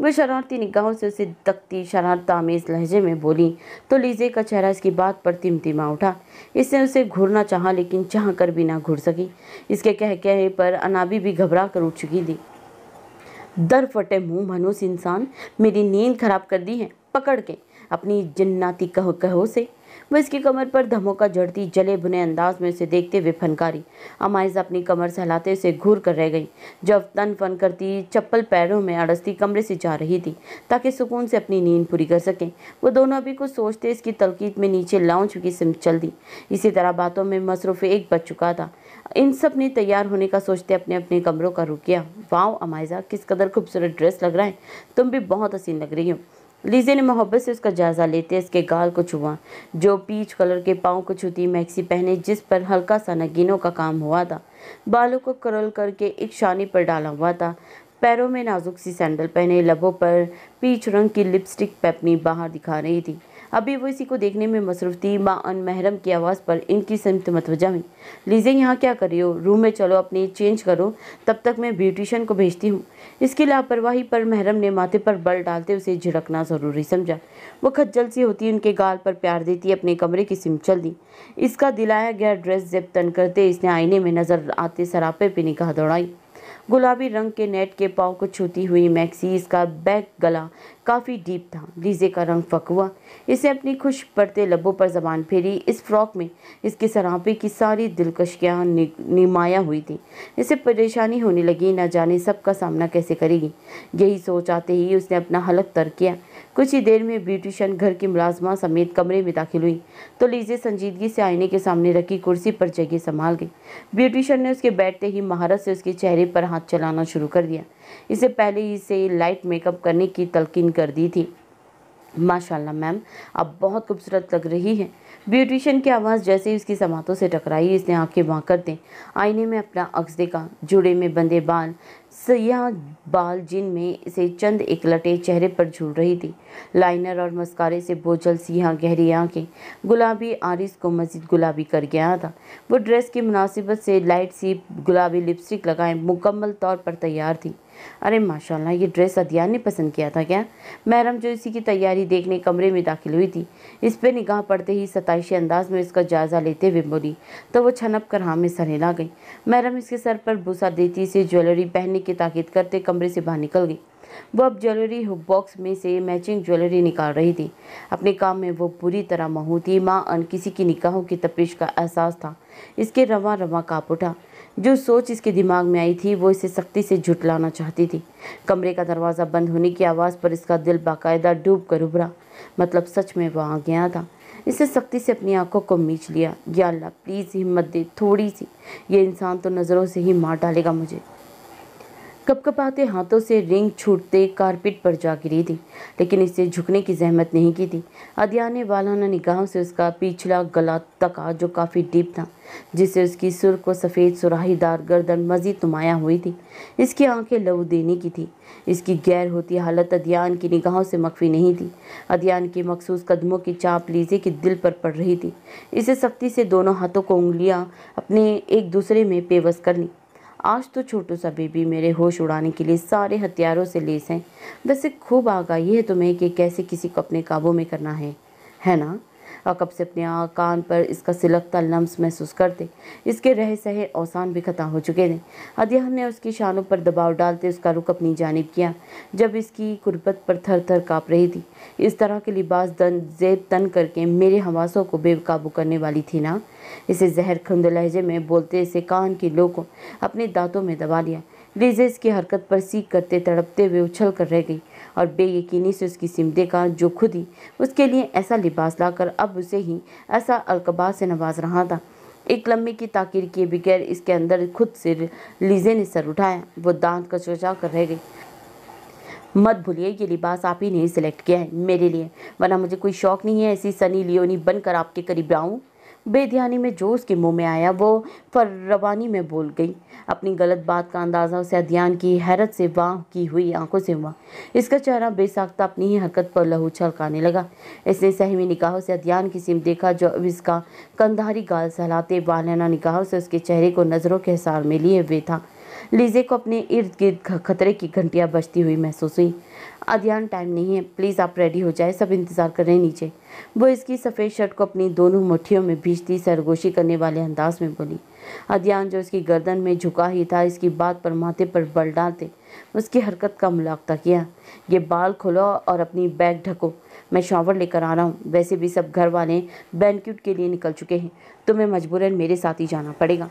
वह शरारती निगाहों से उसे तकती शरारत आमेज लहजे में बोली तो लीजे का चेहरा इसकी बात पर तिमतिमा उठा इसने उसे घूरना चाहा लेकिन चाह कर भी ना घूर सकी इसके कह कहे पर अनाबी भी घबरा कर उठ चुकी थी दर फटे मुँह मनोस इंसान मेरी नींद खराब कर दी है पकड़ के अपनी जन्नाती कह कहो से वह इसकी कमर पर धमोका जड़ती जले बुने अंदाज में उसे देखते हुए फनकारी अमाइजा अपनी कमर से उसे घूर कर रह गई जब तन फन करती चप्पल पैरों में अड़सती कमरे से जा रही थी ताकि सुकून से अपनी नींद पूरी कर सके वो दोनों अभी कुछ सोचते इसकी तलकीत में नीचे लाउ की सिम चल दी इसी तरह बातों में मसरूफ़ एक बज चुका था इन सब ने तैयार होने का सोचते अपने अपने कमरों का रुक गया वाओ अमायजा किस कदर खूबसूरत ड्रेस लग रहा है तुम भी बहुत हसीन लग रही हो लीजे ने मोहब्बत से उसका जायज़ा लेते इसके गाल को छुआ जो पीच कलर के पाँव को छूती मैक्सी पहने जिस पर हल्का सा नगीनों का काम हुआ था बालों को करल करके एक शानी पर डाला हुआ था पैरों में नाजुक सी सैंडल पहने लबों पर पीच रंग की लिपस्टिक पैपनी बाहर दिखा रही थी अभी वो इसी को देखने में मसरूफ थी माँ महरम की आवाज़ पर इनकी सिमत मतवजा हुई लीजे यहाँ क्या कर रही हो रूम में चलो अपने चेंज करो तब तक मैं ब्यूटिशन को भेजती हूँ इसकी लापरवाही पर महरम ने माथे पर बल डालते उसे झिड़कना ज़रूरी समझा वो खज्जल सी होती उनके गाल पर प्यार देती अपने कमरे की सिम चल दी इसका दिलाया गया ड्रेस जब तन करते इसने आईने में नज़र आते सरापे पर निगाह दौड़ाई गुलाबी रंग के नेट के पाव को छूती हुई मैक्सी इसका बैक गला काफ़ी डीप था लीजे का रंग फकुआ इसे अपनी खुश पड़ते लबों पर जबान फेरी इस फ्रॉक में इसके सरापे की सारी दिलकशियाँ निमाया हुई थी इसे परेशानी होने लगी ना जाने सबका सामना कैसे करेगी यही सोच आते ही उसने अपना हलक तर किया कुछ ही देर में ब्यूटिशन घर की मुलाजमा समेत कमरे में दाखिल हुई तो लीजे संजीदगी से आईने के सामने रखी कुर्सी पर जगह संभाल गई ब्यूटिशन ने उसके बैठते ही महारत से उसके चेहरे पर हाथ चलाना शुरू कर दिया इसे पहले ही से लाइट मेकअप करने की तलकिन कर दी थी माशाल्लाह मैम आप बहुत खूबसूरत लग रही हैं ब्यूटिशियन की आवाज़ जैसे ही उसकी समातों से टकराई इसने आंखें बाँ कर दें आईने में अपना अक्स देखा जुड़े में बंदे बाल सयाह बाल जिन में से चंद एक लटे चेहरे पर झूल रही थी लाइनर और मस्कारे से बोझल सियाह गहरी आंखें गुलाबी आरिस को मजीद गुलाबी कर गया था वो ड्रेस की मुनासिबत से लाइट सी गुलाबी लिपस्टिक लगाए मुकम्मल तौर पर तैयार थी अरे माशाल्लाह ये ड्रेस अदिया ने पसंद किया था क्या मैरम जो इसी की तैयारी देखने कमरे में दाखिल हुई थी इस पर निगाह पड़ते ही सताइशी अंदाज में इसका जायज़ा लेते हुए बोली तो वो छनप कर हाँ में सर गई मैरम इसके सर पर भूसा देती से ज्वेलरी पहनने की ताकीद करते कमरे से बाहर निकल गई वो अब ज्वेलरी बॉक्स में से मैचिंग ज्वेलरी निकाल रही थी अपने काम में वो पूरी तरह महू थी माँ अन किसी की निकाहों की तपिश का एहसास था इसके रवा रवा काप उठा जो सोच इसके दिमाग में आई थी वो इसे सख्ती से झुटलाना चाहती थी कमरे का दरवाज़ा बंद होने की आवाज़ पर इसका दिल बाकायदा डूब कर उभरा मतलब सच में वह आ गया था इसे सख्ती से अपनी आंखों को मींच लिया या अल्लाह प्लीज़ हिम्मत दे थोड़ी सी ये इंसान तो नज़रों से ही मार डालेगा मुझे कपकपाते हाथों से रिंग छूटते कारपेट पर जा गिरी थी लेकिन इसे झुकने की जहमत नहीं की थी वाला ने वालाना निगाहों से उसका पिछला गला तका जो काफ़ी डीप था जिससे उसकी सुर को सफ़ेद सुराहीदार गर्दन मज़ीद नुमाया हुई थी इसकी आंखें लहू देने की थी इसकी गैर होती हालत अदियान की निगाहों से मखफी नहीं थी अदियान के मखसूस कदमों की चाप लीजे के दिल पर पड़ रही थी इसे सख्ती से दोनों हाथों को उंगलियाँ अपने एक दूसरे में पेवस कर ली आज तो छोटू सा बेबी मेरे होश उड़ाने के लिए सारे हथियारों से लेस हैं वैसे खूब आगाही है तुम्हें कि कैसे किसी को अपने काबू में करना है है ना और कब से अपने कान पर इसका सिलकता लम्स महसूस करते इसके रह सहे औसान भी खत्म हो चुके थे अदिया ने उसकी शानों पर दबाव डालते उसका रुख अपनी जानब किया जब इसकी कुर्बत पर थर थर काँप रही थी इस तरह के लिबास दन जेब तन करके मेरे हवासों को बेकाबू करने वाली थी ना इसे जहर खंद लहजे में बोलते इसे कान के लो को अपने दांतों में दबा लिया लीजे इसकी हरकत पर सीख करते तड़पते हुए उछल कर रह गई और बेयकीनी से उसकी सिम देखा जो खुद ही उसके लिए ऐसा लिबास लाकर अब उसे ही ऐसा अलकबाज से नवाज रहा था एक लम्बे की ताकीर किए बगैर इसके अंदर खुद से लीजे ने सर उठाया वो दांत कचोचा कर रह गई मत भूलिए ये लिबास आप ही ने सिलेक्ट किया है मेरे लिए वरना मुझे कोई शौक़ नहीं है ऐसी सनी लियोनी बनकर आपके करीब आऊँ बेध्यानी में जो उसके मुंह में आया वो फर्रवानी में बोल गई अपनी गलत बात का अंदाज़ा उसे अध्ययन की हैरत से वाह की हुई आंखों से हुआ इसका चेहरा बेसाख्ता अपनी ही हरकत पर लहू छलकाने लगा इसने सहमी निकाहों से अध्ययन की सिम देखा जो अब इसका कंधारी गाल सहलाते बालना निकाहों से उसके चेहरे को नज़रों के हिसार में लिए हुए था लीजे को अपने इर्द गिर्द खतरे की घंटियाँ बजती हुई महसूस हुई अध्यान टाइम नहीं है प्लीज़ आप रेडी हो जाए सब इंतज़ार कर रहे हैं नीचे वो इसकी सफ़ेद शर्ट को अपनी दोनों मुठ्ठियों में भीजती सरगोशी करने वाले अंदाज में बोली आदियान जो इसकी गर्दन में झुका ही था इसकी बात पर माथे पर बल डालते उसकी हरकत का मुलाकता किया ये बाल खोलो और अपनी बैग ढको मैं शॉवर लेकर आ रहा हूँ वैसे भी सब घर वाले बैंक्यूट के लिए निकल चुके हैं तुम्हें मजबूरन मेरे साथ ही जाना पड़ेगा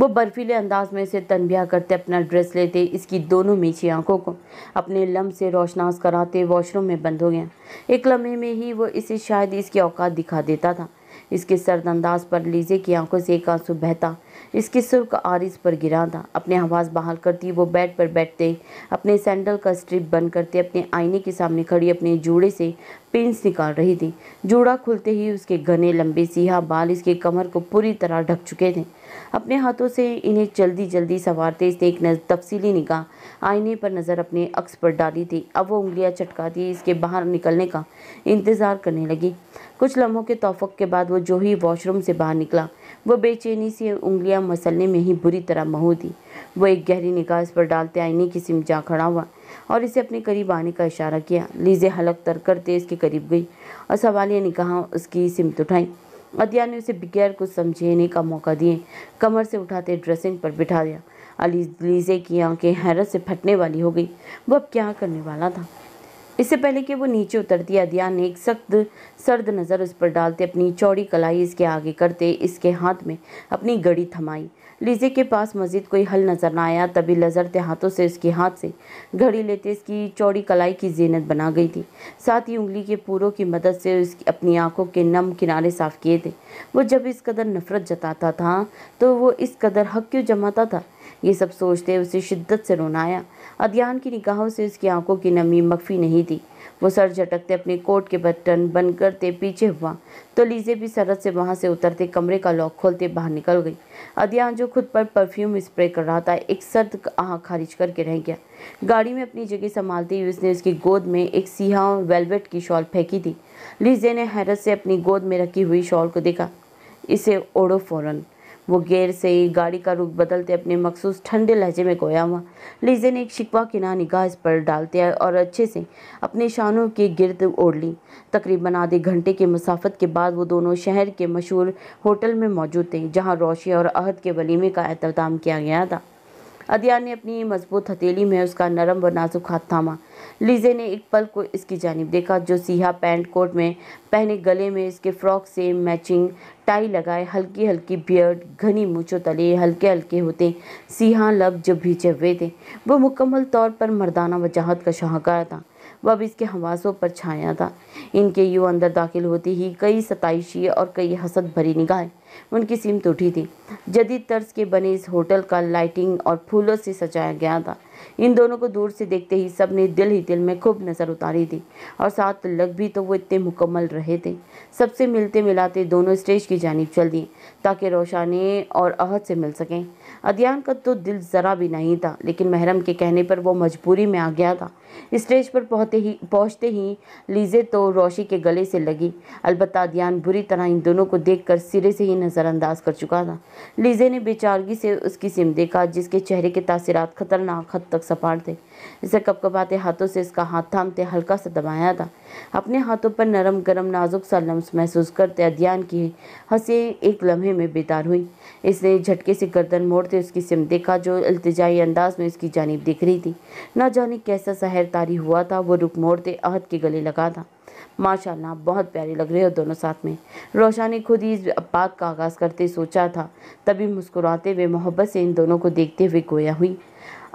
वो बर्फीले अंदाज में से तनबिया करते अपना ड्रेस लेते इसकी दोनों मीची आंखों को अपने लम्ब से रोशनास कराते वॉशरूम में बंद हो गया एक लम्हे में ही वो इसे शायद इसकी औकात दिखा देता था इसके सर्द अंदाज पर लीजे की आंखों से एक आंसू बहता इसकी सुर का आरिस पर गिरा था अपने आवाज़ बहाल करती वो बेड पर बैठते अपने सैंडल का स्ट्रिप बंद करते अपने आईने के सामने खड़ी अपने जूड़े से पेंस निकाल रही थी जूड़ा खुलते ही उसके घने लंबे सीहा बाल इसके कमर को पूरी तरह ढक चुके थे अपने हाथों से इन्हें जल्दी जल्दी संवारते इसने एक तफसीली निकाह आईने पर नज़र अपने अक्स पर डाली थी अब वो उंगलियां चटकाती इसके बाहर निकलने का इंतज़ार करने लगी कुछ लम्हों के तोफ़ के बाद वो जो ही वॉशरूम से बाहर निकला वो बेचैनी से उंगलियां मसलने में ही बुरी तरह महू दी वो एक गहरी निगाह पर डालते आईने की सिम जा खड़ा हुआ और इसे अपने करीब आने का इशारा किया लीजे हलक तर करते इसके करीब गई और सवालिया ने कहा उसकी सिमत तो उठाई अदिया ने उसे बगैर कुछ समझने का मौका दिए कमर से उठाते ड्रेसिंग पर बिठा दिया अली लीजे की आंखें हैरत से फटने वाली हो गई वो अब क्या करने वाला था इससे पहले कि वो नीचे उतरती अदिया ने एक सख्त सर्द नज़र उस पर डालते अपनी चौड़ी कलाई इसके आगे करते इसके हाथ में अपनी गड़ी थमाई लीजे के पास मजीद कोई हल नज़र ना आया तभी लजरते हाथों से उसके हाथ से घड़ी लेते इसकी चौड़ी कलाई की जीनत बना गई थी साथ ही उंगली के पूरों की मदद से उसकी अपनी आंखों के नम किनारे साफ़ किए थे वो जब इस कदर नफ़रत जताता था तो वो इस कदर हक क्यों जमाता था ये सब सोचते उसे शिद्दत से रोना आया अदियान की निगाहों से उसकी आंखों की नमी मख्फी नहीं थी वो सर झटकते अपने कोट के बटन बंद करते पीछे हुआ तो लीजे भी सरद से वहाँ से उतरते कमरे का लॉक खोलते बाहर निकल गई अदियान जो खुद पर परफ्यूम स्प्रे कर रहा था एक सर्द आँख खारिज करके रह गया गाड़ी में अपनी जगह संभालते हुए उसने उसकी गोद में एक सीहा वेलवेट की शॉल फेंकी थी लीजे ने हैरत से अपनी गोद में रखी हुई शॉल को देखा इसे ओढ़ो फौरन वो गैर से ही गाड़ी का रुख बदलते अपने मखसूस ठंडे लहजे में गोया हुआ लीजे ने एक शिकवा किना निकाह निगाह इस पर डालते और अच्छे से अपने शानों के गिरद ओढ़ ली तकरीबन आधे घंटे के मुसाफत के बाद वो दोनों शहर के मशहूर होटल में मौजूद थे जहाँ रोशी और अहद के वलीमे का अहतमाम किया गया था अदिया ने अपनी मजबूत हथेली में उसका नरम व नाजुक हाथ थामा लीजे ने एक पल को इसकी जानब देखा जो सीहा पैंट कोट में पहने गले में इसके फ्रॉक से मैचिंग टाई लगाए हल्की हल्की बियर्ड घनी मूछों तले हल्के हल्के होते सीहा लब जो भीचे हुए थे वो मुकम्मल तौर पर मर्दाना वजाहत का शाहकार था वह इसके हवासों पर छाया था इनके यूँ अंदर दाखिल होती ही कई सताइशी और कई हसद भरी निगाहें उनकी सिम टूटी थी जदीद तर्ज के बने इस होटल का लाइटिंग और फूलों से सजाया गया था इन दोनों को दूर से देखते ही सब ने दिल ही दिल में खूब नज़र उतारी थी और साथ लग भी तो वो इतने मुकम्मल रहे थे सबसे मिलते मिलाते दोनों स्टेज की जानब चल दी ताकि रोशाने और अहद से मिल सकें अदियान का तो दिल ज़रा भी नहीं था लेकिन महरम के कहने पर वो मजबूरी में आ गया था स्टेज पर पहुँचते ही पहुँचते ही लीजे तो रोशी के गले से लगी अलबत् अदियान बुरी तरह इन दोनों को देख सिरे से ही नज़रअंदाज कर चुका था लीजे ने बेचारगी से उसकी सिम देखा जिसके चेहरे के तासीरत खतरनाक हद तक सपाट थे इसे आते हाथों से इसका हाथ थामते हल्का सा दबाया था अपने हाथों पर नरम गरम नाजुक सा लम्स महसूस करते अध्ययन की हंसी एक लम्हे में बेतार हुई इसने झटके से गर्दन मोड़ते उसकी सिम देखा जो अल्तजाई अंदाज में उसकी जानब दिख रही थी ना जाने कैसा सहर तारी हुआ था वो रुक मोड़ते अहद के गले लगा था माशाला बहुत प्यारे लग रहे हो दोनों साथ में रोशा ने खुद ही इस बात का आगाज़ करते सोचा था तभी मुस्कुराते हुए मोहब्बत से इन दोनों को देखते हुए गोया हुई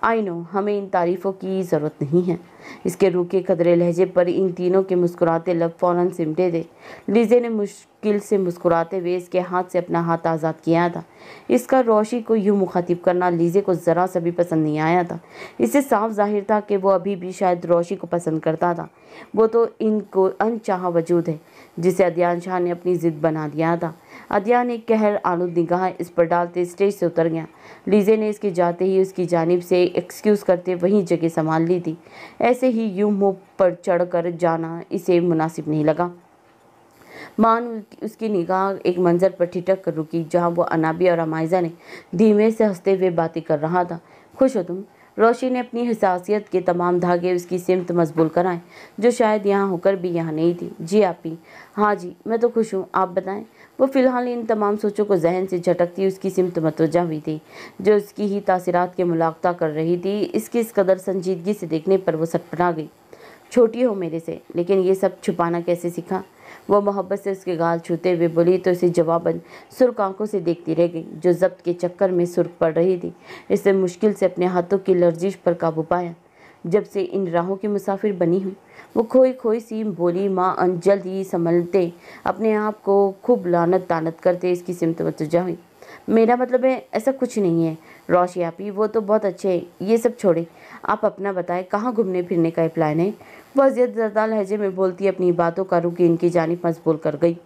आई नो हमें इन तारीफ़ों की ज़रूरत नहीं है इसके रूखे खदरे लहजे पर इन तीनों के मुस्कुराते लब फ़ौर सिमटे थे लीजे ने मुश्किल से मुस्कुराते हुए इसके हाथ से अपना हाथ आज़ाद किया था इसका रोशी को यूँ मुखातिब करना लीजे को ज़रा सा भी पसंद नहीं आया था इससे साफ जाहिर था कि वो अभी भी शायद रोशी को पसंद करता था वो तो इनको अनचाहा वजूद है जिसे अदियान शाह ने अपनी ज़िद बना दिया था अदियान एक कहर आलू निगाह इस पर डालते स्टेज से उतर गया लीजे ने इसके जाते ही उसकी जानिब से एक्सक्यूज़ करते वहीं जगह संभाल ली थी ऐसे ही यूं मुँह पर चढ़कर जाना इसे मुनासिब नहीं लगा मान उसकी निगाह एक मंजर पर ठिटक कर रुकी जहाँ वो अनाबी और अमाइजा ने धीमे से हंसते हुए बातें कर रहा था खुश हो तुम रोशी ने अपनी हसासीत के तमाम धागे उसकी सिमत मजबूल कराएं जो शायद यहाँ होकर भी यहाँ नहीं थी जी आपी हाँ जी मैं तो खुश हूँ आप बताएं वो फ़िलहाल इन तमाम सोचों को जहन से झटकती उसकी सिमत मतवजा हुई थी जो उसकी ही तासीरत के मुलाकता कर रही थी इसकी इस कदर संजीदगी से देखने पर वो सटपटा गई छोटी हो मेरे से लेकिन ये सब छुपाना कैसे सीखा वो मोहब्बत से उसके गाल छूते हुए बोली तो उसे जवाबन सुर्ख आंखों से देखती रह गई जो जब्त के चक्कर में सुर्ख पड़ रही थी इसे मुश्किल से अपने हाथों की लर्जिश पर काबू पाया जब से इन राहों की मुसाफिर बनी हूँ वो खोई खोई सी बोली माँ जल्द ही संभलते अपने आप को खूब लानत तानत करते इसकी सिमत तोज्जा हुई मेरा मतलब है ऐसा कुछ नहीं है रोशी यापी वो तो बहुत अच्छे हैं ये सब छोड़े आप अपना बताएं कहाँ घूमने फिरने का प्लान है वह ज़्यादा लहजे में बोलती अपनी बातों का रुख इनकी जानब मजबूल कर गई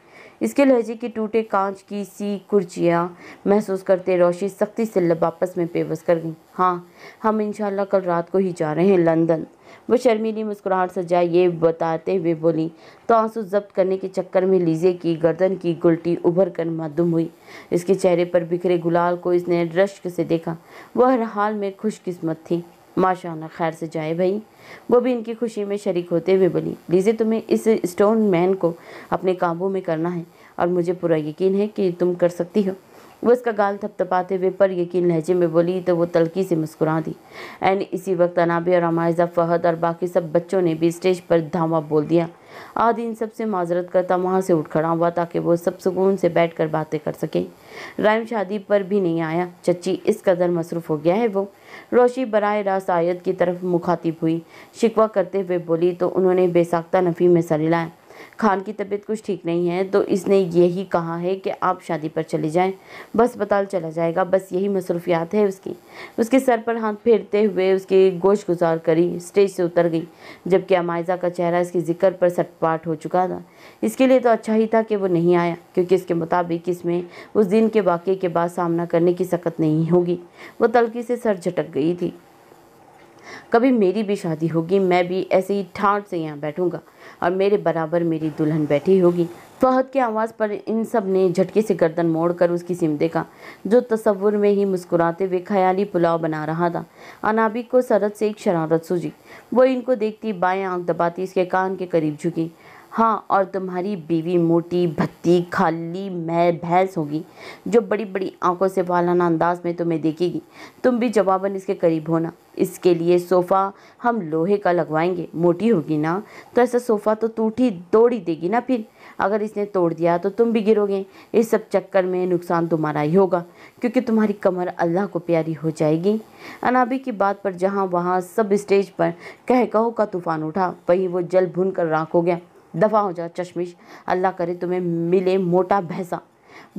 इसके लहजे के टूटे कांच की सी कुर्चियाँ महसूस करते रोशी सख्ती से लब आपस में पेवस कर गई हाँ हम इंशाल्लाह कल रात को ही जा रहे हैं लंदन वो शर्मीली मुस्कुराहट सजा ये बताते हुए बोली तो आंसू जब्त करने के चक्कर में लीजे की गर्दन की गुलटी उभर कर मदम हुई इसके चेहरे पर बिखरे गुलाल को इसने रश्क से देखा वह हर हाल में खुशकस्मत थी माशाला खैर से जाए भाई वो भी इनकी खुशी में शरीक होते हुए बोली लीजिए तुम्हें इस स्टोन मैन को अपने काबू में करना है और मुझे पूरा यकीन है कि तुम कर सकती हो वो इसका गाल थपथपाते हुए पर यकीन लहजे में बोली तो वो तलकी से मुस्कुरा दी एंड इसी वक्त अनाबी और अमायजा फ़हद और बाकी सब बच्चों ने भी स्टेज पर धावा बोल दिया आदि इन सब से माजरत करता वहाँ से उठ खड़ा हुआ ताकि वो सब सुकून से बैठ कर बातें कर सकें राइम शादी पर भी नहीं आया चची इस कदर मसरूफ़ हो गया है वो रोशी बरह रास्त आयत की तरफ मुखातिब हुई शिकवा करते हुए बोली तो उन्होंने बेसाख्ता नफ़ी में सर हिलाया खान की तबीयत कुछ ठीक नहीं है तो इसने यही कहा है कि आप शादी पर चले जाएं बस बताल चला जाएगा बस यही मसरूफियात है उसकी उसके सर पर हाथ फेरते हुए उसकी गोश गुजार करी स्टेज से उतर गई जबकि अमायजा का चेहरा इसके जिक्र पर सटपाट हो चुका था इसके लिए तो अच्छा ही था कि वो नहीं आया क्योंकि इसके मुताबिक इसमें उस दिन के वाक़े के बाद सामना करने की सकत नहीं होगी वो तलकी से सर झटक गई थी कभी मेरी भी शादी होगी मैं भी ऐसे ही ठाट से यहाँ बैठूंगा और मेरे बराबर मेरी दुल्हन बैठी होगी फहद की आवाज़ पर इन सब ने झटके से गर्दन मोड़कर उसकी सिम देखा जो तस्वुर में ही मुस्कुराते हुए ख्याली पुलाव बना रहा था अनाबिक को सरद से एक शरारत सूझी वो इनको देखती बाएं आंख दबाती इसके कान के करीब झुकी हाँ और तुम्हारी बीवी मोटी भत्ती खाली मैं भैंस होगी जो बड़ी बड़ी आंखों से वालाना अंदाज में तुम्हें देखेगी तुम भी जवाबन इसके करीब होना इसके लिए सोफ़ा हम लोहे का लगवाएंगे मोटी होगी ना तो ऐसा सोफ़ा तो टूटी ही तोड़ ही देगी ना फिर अगर इसने तोड़ दिया तो तुम भी गिरोगे इस सब चक्कर में नुकसान तुम्हारा ही होगा क्योंकि तुम्हारी कमर अल्लाह को प्यारी हो जाएगी अनाबी की बात पर जहाँ वहाँ सब स्टेज पर कह कहो का तूफ़ान उठा वहीं वो जल भून कर राख हो गया दफा हो जाओ चश्मिश अल्लाह करे तुम्हें मिले मोटा भैंसा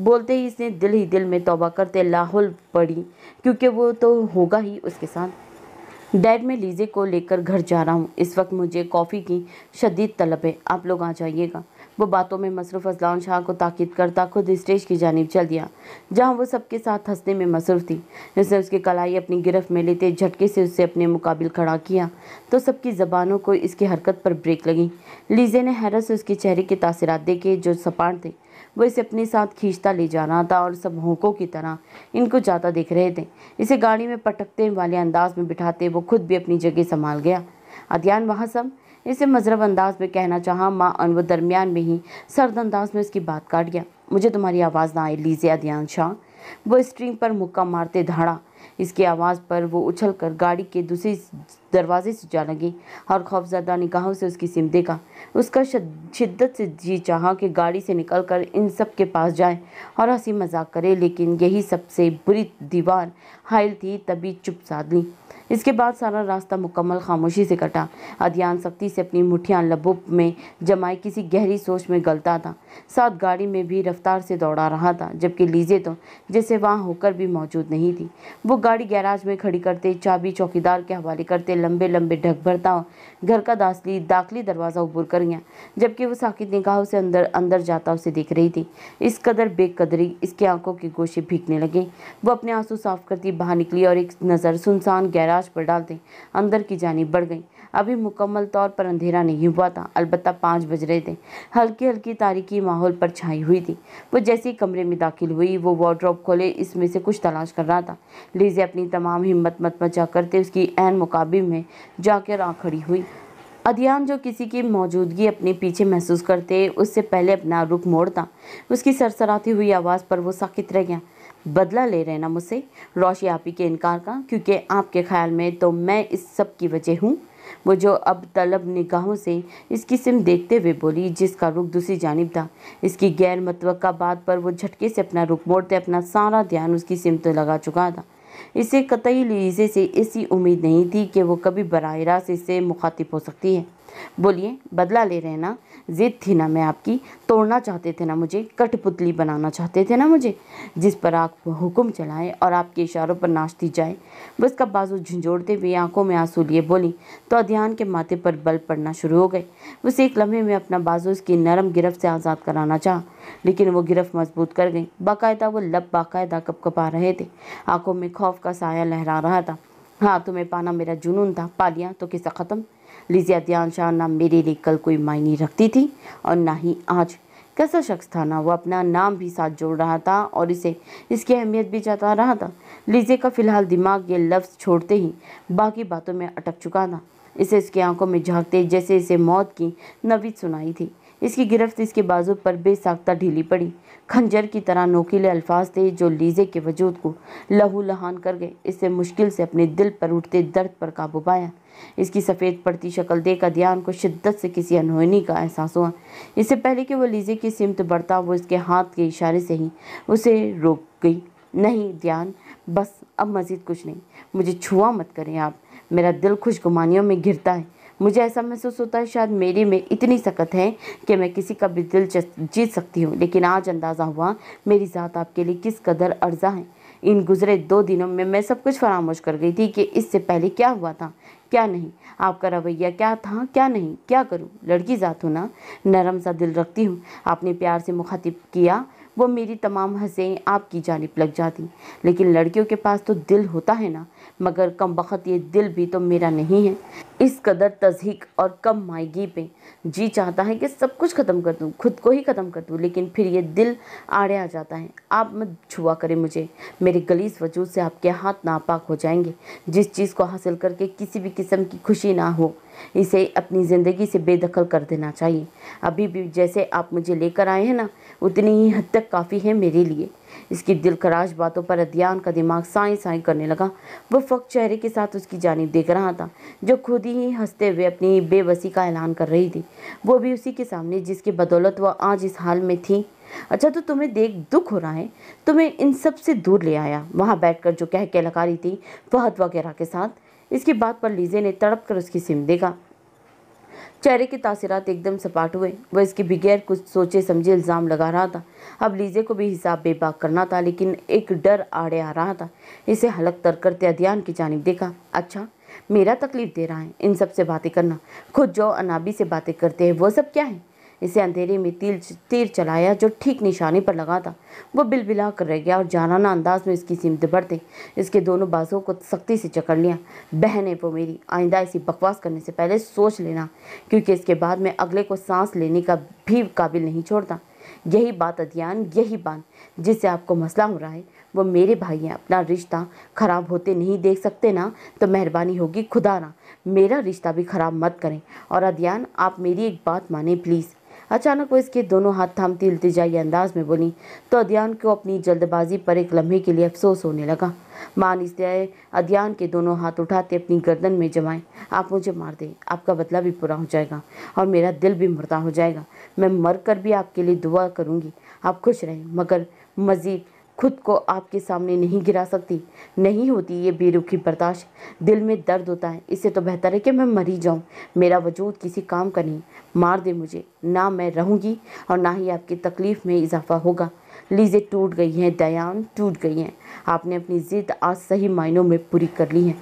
बोलते ही इसने दिल ही दिल में तोबा करते लाहौल पड़ी क्योंकि वो तो होगा ही उसके साथ डैड में लीजे को लेकर घर जा रहा हूँ इस वक्त मुझे कॉफ़ी की शदीद तलब है आप लोग आ जाइएगा वो बातों में मसरूफ़ असलान शाह को ताकद करता खुद स्टेज की जानब चल दिया जहाँ वो सबके साथ हंसने में मसरूफ़ थी जिसने उसकी कलाई अपनी गिरफ्त में लेते झटके से उससे अपने मुकाबिल खड़ा किया तो सबकी ज़बानों को इसकी हरकत पर ब्रेक लगी लीजे ने हैरत से उसके चेहरे के तासरात देखे जो सपाट थे वो इसे अपने साथ खींचता ले जा रहा था और सब होंकों की तरह इनको जाता देख रहे थे इसे गाड़ी में पटकते वाले अंदाज में बिठाते वो खुद भी अपनी जगह संभाल गया अदियान वहाँ सब इसे मजरब अंदाज में कहना चाहा माँ अनव दरमियान में ही सर्द अंदाज में उसकी बात काट गया मुझे तुम्हारी आवाज़ ना आई लीजे अदियान शाह वो स्ट्रिंग पर मुक्का मारते धाड़ा इसकी आवाज़ पर वो उछल कर गाड़ी के दूसरे दरवाजे से जा लगी और खौफजदा निगाहों से उसकी सिम देखा उसका शिद्दत से जी चाहा कि गाड़ी से निकल कर इन सब के पास जाए और हंसी मजाक करे लेकिन यही सबसे बुरी दीवार हायल थी तभी चुप साध ली इसके बाद सारा रास्ता मुकम्मल खामोशी से कटा अदियान सख्ती से अपनी मुठियाँ लबुप में जमाई किसी गहरी सोच में गलता था साथ गाड़ी में भी रफ्तार से दौड़ा रहा था जबकि लीजे तो जैसे वहाँ होकर भी मौजूद नहीं थी वो गाड़ी गैराज में खड़ी करते चाबी चौकीदार के हवाले करते लंबे लंबे ढक भरता घर का दासली दाखिली दरवाज़ा उबूर कर गया जबकि वो साकित कहा उसे अंदर अंदर जाता उसे देख रही थी इस कदर बेकदरी इसकी आंखों के गोशे भीगने लगे वो अपने आंसू साफ करती बाहर निकली और एक नज़र सुनसान गैराज पर डालते अंदर की जानी बढ़ गई अभी मुकम्मल तौर पर अंधेरा नहीं हुआ था अलबत्त पाँच बज रहे थे हल्की हल्की तारीखी माहौल पर छाई हुई थी वो जैसे ही कमरे में दाखिल हुई वो वार्ड्रॉप खोले इसमें से कुछ तलाश कर रहा था लीजे अपनी तमाम हिम्मत मत मचा करते उसकी अहन मुकाबिल में जाकर आ खड़ी हुई अधियान जो किसी की मौजूदगी अपने पीछे महसूस करते उससे पहले अपना रुख मोड़ता उसकी सरसराती हुई आवाज़ पर वो साकित रह गया बदला ले रहे ना मुझसे रोशी आप ही के इनकार का क्योंकि आपके ख्याल में तो मैं इस सब की वजह हूँ वो जो अब तलब निगाहों से इसकी सिम देखते हुए बोली जिसका रुख दूसरी जानब था इसकी गैर मतवक़ा बात पर वो झटके से अपना रुख मोड़ते अपना सारा ध्यान उसकी सिम तो लगा चुका था इसे कतई लीजे से ऐसी उम्मीद नहीं थी कि वो कभी बरह रास्त इससे मुखातिब हो सकती है बोलिए बदला ले रहे ना ज़िद थी ना मैं आपकी तोड़ना चाहते थे ना मुझे कठपुतली बनाना चाहते थे ना मुझे जिस पर आप हुक्म चलाएं और आपके इशारों पर नाचती जाए बस का बाजू झुंझोड़ते हुए आंखों में आंसू लिए बोली तो अध्यान के माथे पर बल पड़ना शुरू हो गए बस एक लम्हे में अपना बाजू उसकी नरम गिरफ्त से आज़ाद कराना चाह लेकिन वो गिरफ्त मजबूत कर गई बाकायदा वो लब बाकायदा आ रहे थे आंखों में खौफ का साया लहरा रहा था हाँ तुम्हें पाना मेरा जुनून था पालिया तो किसा ख़त्म लिजिया ध्यान शाह ना मेरे लिए कल कोई मायने रखती थी और ना ही आज कैसा शख्स था ना वो अपना नाम भी साथ जोड़ रहा था और इसे इसकी अहमियत भी जता रहा था लिजे का फिलहाल दिमाग ये लफ्ज़ छोड़ते ही बाकी बातों में अटक चुका था इसे इसकी आंखों में झांकते जैसे इसे मौत की नवीद सुनाई थी इसकी गिरफ्त इसके बाजू पर बेसाख्ता ढीली पड़ी खंजर की तरह नोकीले अल्फाज थे जो लीजे के वजूद को लहू लहान कर गए इससे मुश्किल से अपने दिल पर उठते दर्द पर काबू पाया इसकी सफ़ेद पड़ती शक्ल देखकर ध्यान को शिद्दत से किसी अनहोनी का एहसास हुआ इससे पहले कि वो लीजे की सिमत बढ़ता वो इसके हाथ के इशारे से ही उसे रोक गई नहीं ध्यान बस अब मज़ीद कुछ नहीं मुझे छुआ मत करें आप मेरा दिल खुशगुमानियों में घिरता है मुझे ऐसा महसूस होता है शायद मेरे में इतनी सकत है कि मैं किसी का भी दिल जीत सकती हूँ लेकिन आज अंदाज़ा हुआ मेरी ज़ात आपके लिए किस कदर अर्जा है इन गुज़रे दो दिनों में मैं सब कुछ फरामोश कर गई थी कि इससे पहले क्या हुआ था क्या नहीं आपका रवैया क्या था क्या नहीं क्या करूँ लड़की ज़ात हो ना नरम सा दिल रखती हूँ आपने प्यार से मुखातिब किया वो मेरी तमाम हंसें आपकी जानब लग जाती लेकिन लड़कियों के पास तो दिल होता है ना मगर कम वक़्त ये दिल भी तो मेरा नहीं है इस कदर तजहीक और कम मायगी पे जी चाहता है कि सब कुछ ख़त्म कर दूँ खुद को ही ख़त्म कर दूँ लेकिन फिर ये दिल आड़े आ जाता है आप मत छुआ करें मुझे मेरे गलीस वजूद से आपके हाथ नापाक हो जाएंगे जिस चीज़ को हासिल करके किसी भी किस्म की खुशी ना हो इसे अपनी ज़िंदगी से बेदखल कर देना चाहिए अभी भी जैसे आप मुझे लेकर आए हैं ना उतनी ही हद तक काफ़ी है मेरे लिए इसकी दिलखराश बातों पर अदियान का दिमाग साई साई करने लगा वो फक चेहरे के साथ उसकी जानब देख रहा था जो खुद ही हंसते हुए अपनी बेबसी का ऐलान कर रही थी वो भी उसी के सामने जिसकी बदौलत वह आज इस हाल में थी अच्छा तो तुम्हें देख दुख हो रहा है तुम्हें इन सब से दूर ले आया वहाँ बैठकर जो कह के लगा रही थी फहद वगैरह के साथ इसकी बात पर लीजे ने तड़प कर उसकी सिम देखा चेहरे के तासरात एकदम सपाट हुए वह इसके बगैर कुछ सोचे समझे इल्ज़ाम लगा रहा था अब लीजे को भी हिसाब बेबाक करना था लेकिन एक डर आड़े आ रहा था इसे हलक तर करते अध्ययन की जानब देखा अच्छा मेरा तकलीफ दे रहा है इन सब से बातें करना खुद जो अनाबी से बातें करते हैं वह सब क्या है इसे अंधेरे में तीर तीर चलाया जो ठीक निशाने पर लगा था वो बिलबिला कर रह गया और जानाना अंदाज में इसकी सिमत बढ़ते इसके दोनों बाजुओं को सख्ती से चकड़ लिया बहन है वो मेरी आइंदा इसी बकवास करने से पहले सोच लेना क्योंकि इसके बाद मैं अगले को सांस लेने का भी काबिल नहीं छोड़ता यही बात अध्ययन यही बात जिससे आपको मसला हो रहा है वो मेरे भाई हैं अपना रिश्ता ख़राब होते नहीं देख सकते ना तो मेहरबानी होगी खुदा ना मेरा रिश्ता भी ख़राब मत करें और अध्ययन आप मेरी एक बात माने प्लीज़ अचानक वो इसके दोनों हाथ थामती इल्तिजाई अंदाज में बोली तो अध्यान को अपनी जल्दबाजी पर एक लम्हे के लिए अफसोस होने लगा मान दया अध्यान के दोनों हाथ उठाते अपनी गर्दन में जमाएं आप मुझे मार दें आपका बदला भी पूरा हो जाएगा और मेरा दिल भी मुर्दा हो जाएगा मैं मर कर भी आपके लिए दुआ करूँगी आप खुश रहें मगर मज़ीद खुद को आपके सामने नहीं गिरा सकती नहीं होती ये बेरुखी बर्दाश्त दिल में दर्द होता है इससे तो बेहतर है कि मैं मरी जाऊँ मेरा वजूद किसी काम का नहीं मार दे मुझे ना मैं रहूँगी और ना ही आपकी तकलीफ़ में इजाफा होगा लीजें टूट गई हैं दयान टूट गई हैं आपने अपनी ज़िद आज सही मायनों में पूरी कर ली है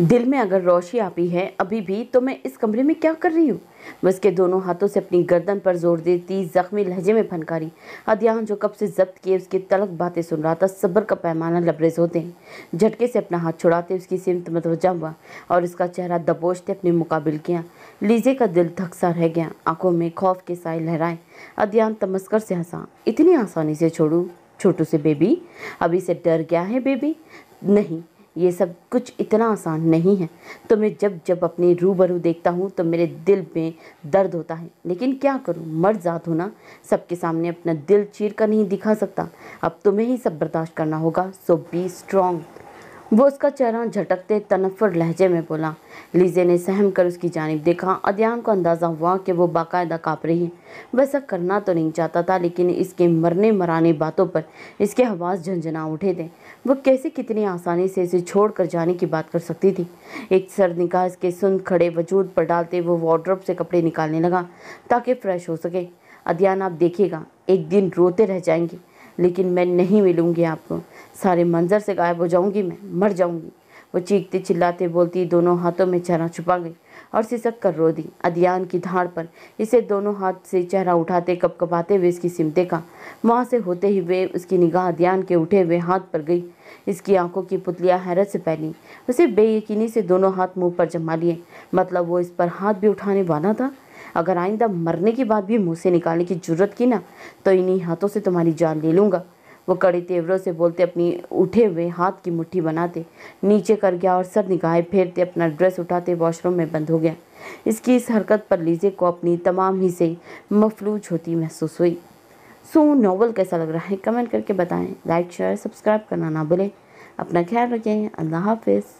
दिल में अगर रोशी आपी है अभी भी तो मैं इस कमरे में क्या कर रही हूँ मैं उसके दोनों हाथों से अपनी गर्दन पर जोर देती जख्मी लहजे में फनकारी हथियार जो कब से जब्त किए उसकी तलक बातें सुन रहा था सब्र का पैमाना लबरेज होते हैं झटके से अपना हाथ छुड़ाते उसकी सिमत मतवजा हुआ और उसका चेहरा दबोचते अपने मुकाबिल किया लीजे का दिल धक्सा रह गया आंखों में खौफ के साय लहराए अध्यान तमस्कर से हंसा इतनी आसानी से छोड़ू छोटू से बेबी अभी से डर गया है बेबी नहीं ये सब कुछ इतना आसान नहीं है तो मैं जब जब अपनी रूबरू देखता हूँ तो मेरे दिल में दर्द होता है लेकिन क्या करूँ मर जात होना सबके सामने अपना दिल चीर कर नहीं दिखा सकता अब तुम्हें ही सब बर्दाश्त करना होगा सो बी स्ट्रॉन्ग वो उसका चेहरा झटकते तनफर लहजे में बोला लीजे ने सहम कर उसकी जानब देखा अध्यान को अंदाज़ा हुआ कि वो बाकायदा काँप रही है वैसा करना तो नहीं चाहता था लेकिन इसके मरने मराने बातों पर इसके हवास झंझना उठे थे वो कैसे कितनी आसानी से इसे छोड़ कर जाने की बात कर सकती थी एक सर निकाह इसके सुन खड़े वजूद पर डालते वो वार्ड्रोप से कपड़े निकालने लगा ताकि फ्रेश हो सके अध्यान आप देखिएगा एक दिन रोते रह जाएंगे लेकिन मैं नहीं मिलूंगी आपको सारे मंज़र से गायब हो जाऊँगी मैं मर जाऊंगी वो चीखते चिल्लाते बोलती दोनों हाथों में चेहरा छुपा गई और सिसक कर रो दी अधियान की धार पर इसे दोनों हाथ से चेहरा उठाते कप कपाते हुए इसकी सिम देखा वहाँ से होते ही वे उसकी निगाह अधियान के उठे हुए हाथ पर गई इसकी आंखों की पुतलियाँ हैरत से फैली उसे बेयकीनी से दोनों हाथ मुंह पर जमा लिए मतलब वो इस पर हाथ भी उठाने वाला था अगर आइंदा मरने के बाद भी मुँह से निकालने की जरूरत की ना तो इन्हीं हाथों से तुम्हारी जान ले लूँगा वो कड़े तेवरों से बोलते अपनी उठे हुए हाथ की मुट्ठी बनाते नीचे कर गया और सब निगाहें फेरते अपना ड्रेस उठाते वॉशरूम में बंद हो गया इसकी इस हरकत पर लीजे को अपनी तमाम ही से मफलूज होती महसूस हुई सो नावल कैसा लग रहा है कमेंट करके बताएं लाइक शेयर सब्सक्राइब करना ना भूलें अपना ख्याल रखें अल्लाह हाफिज़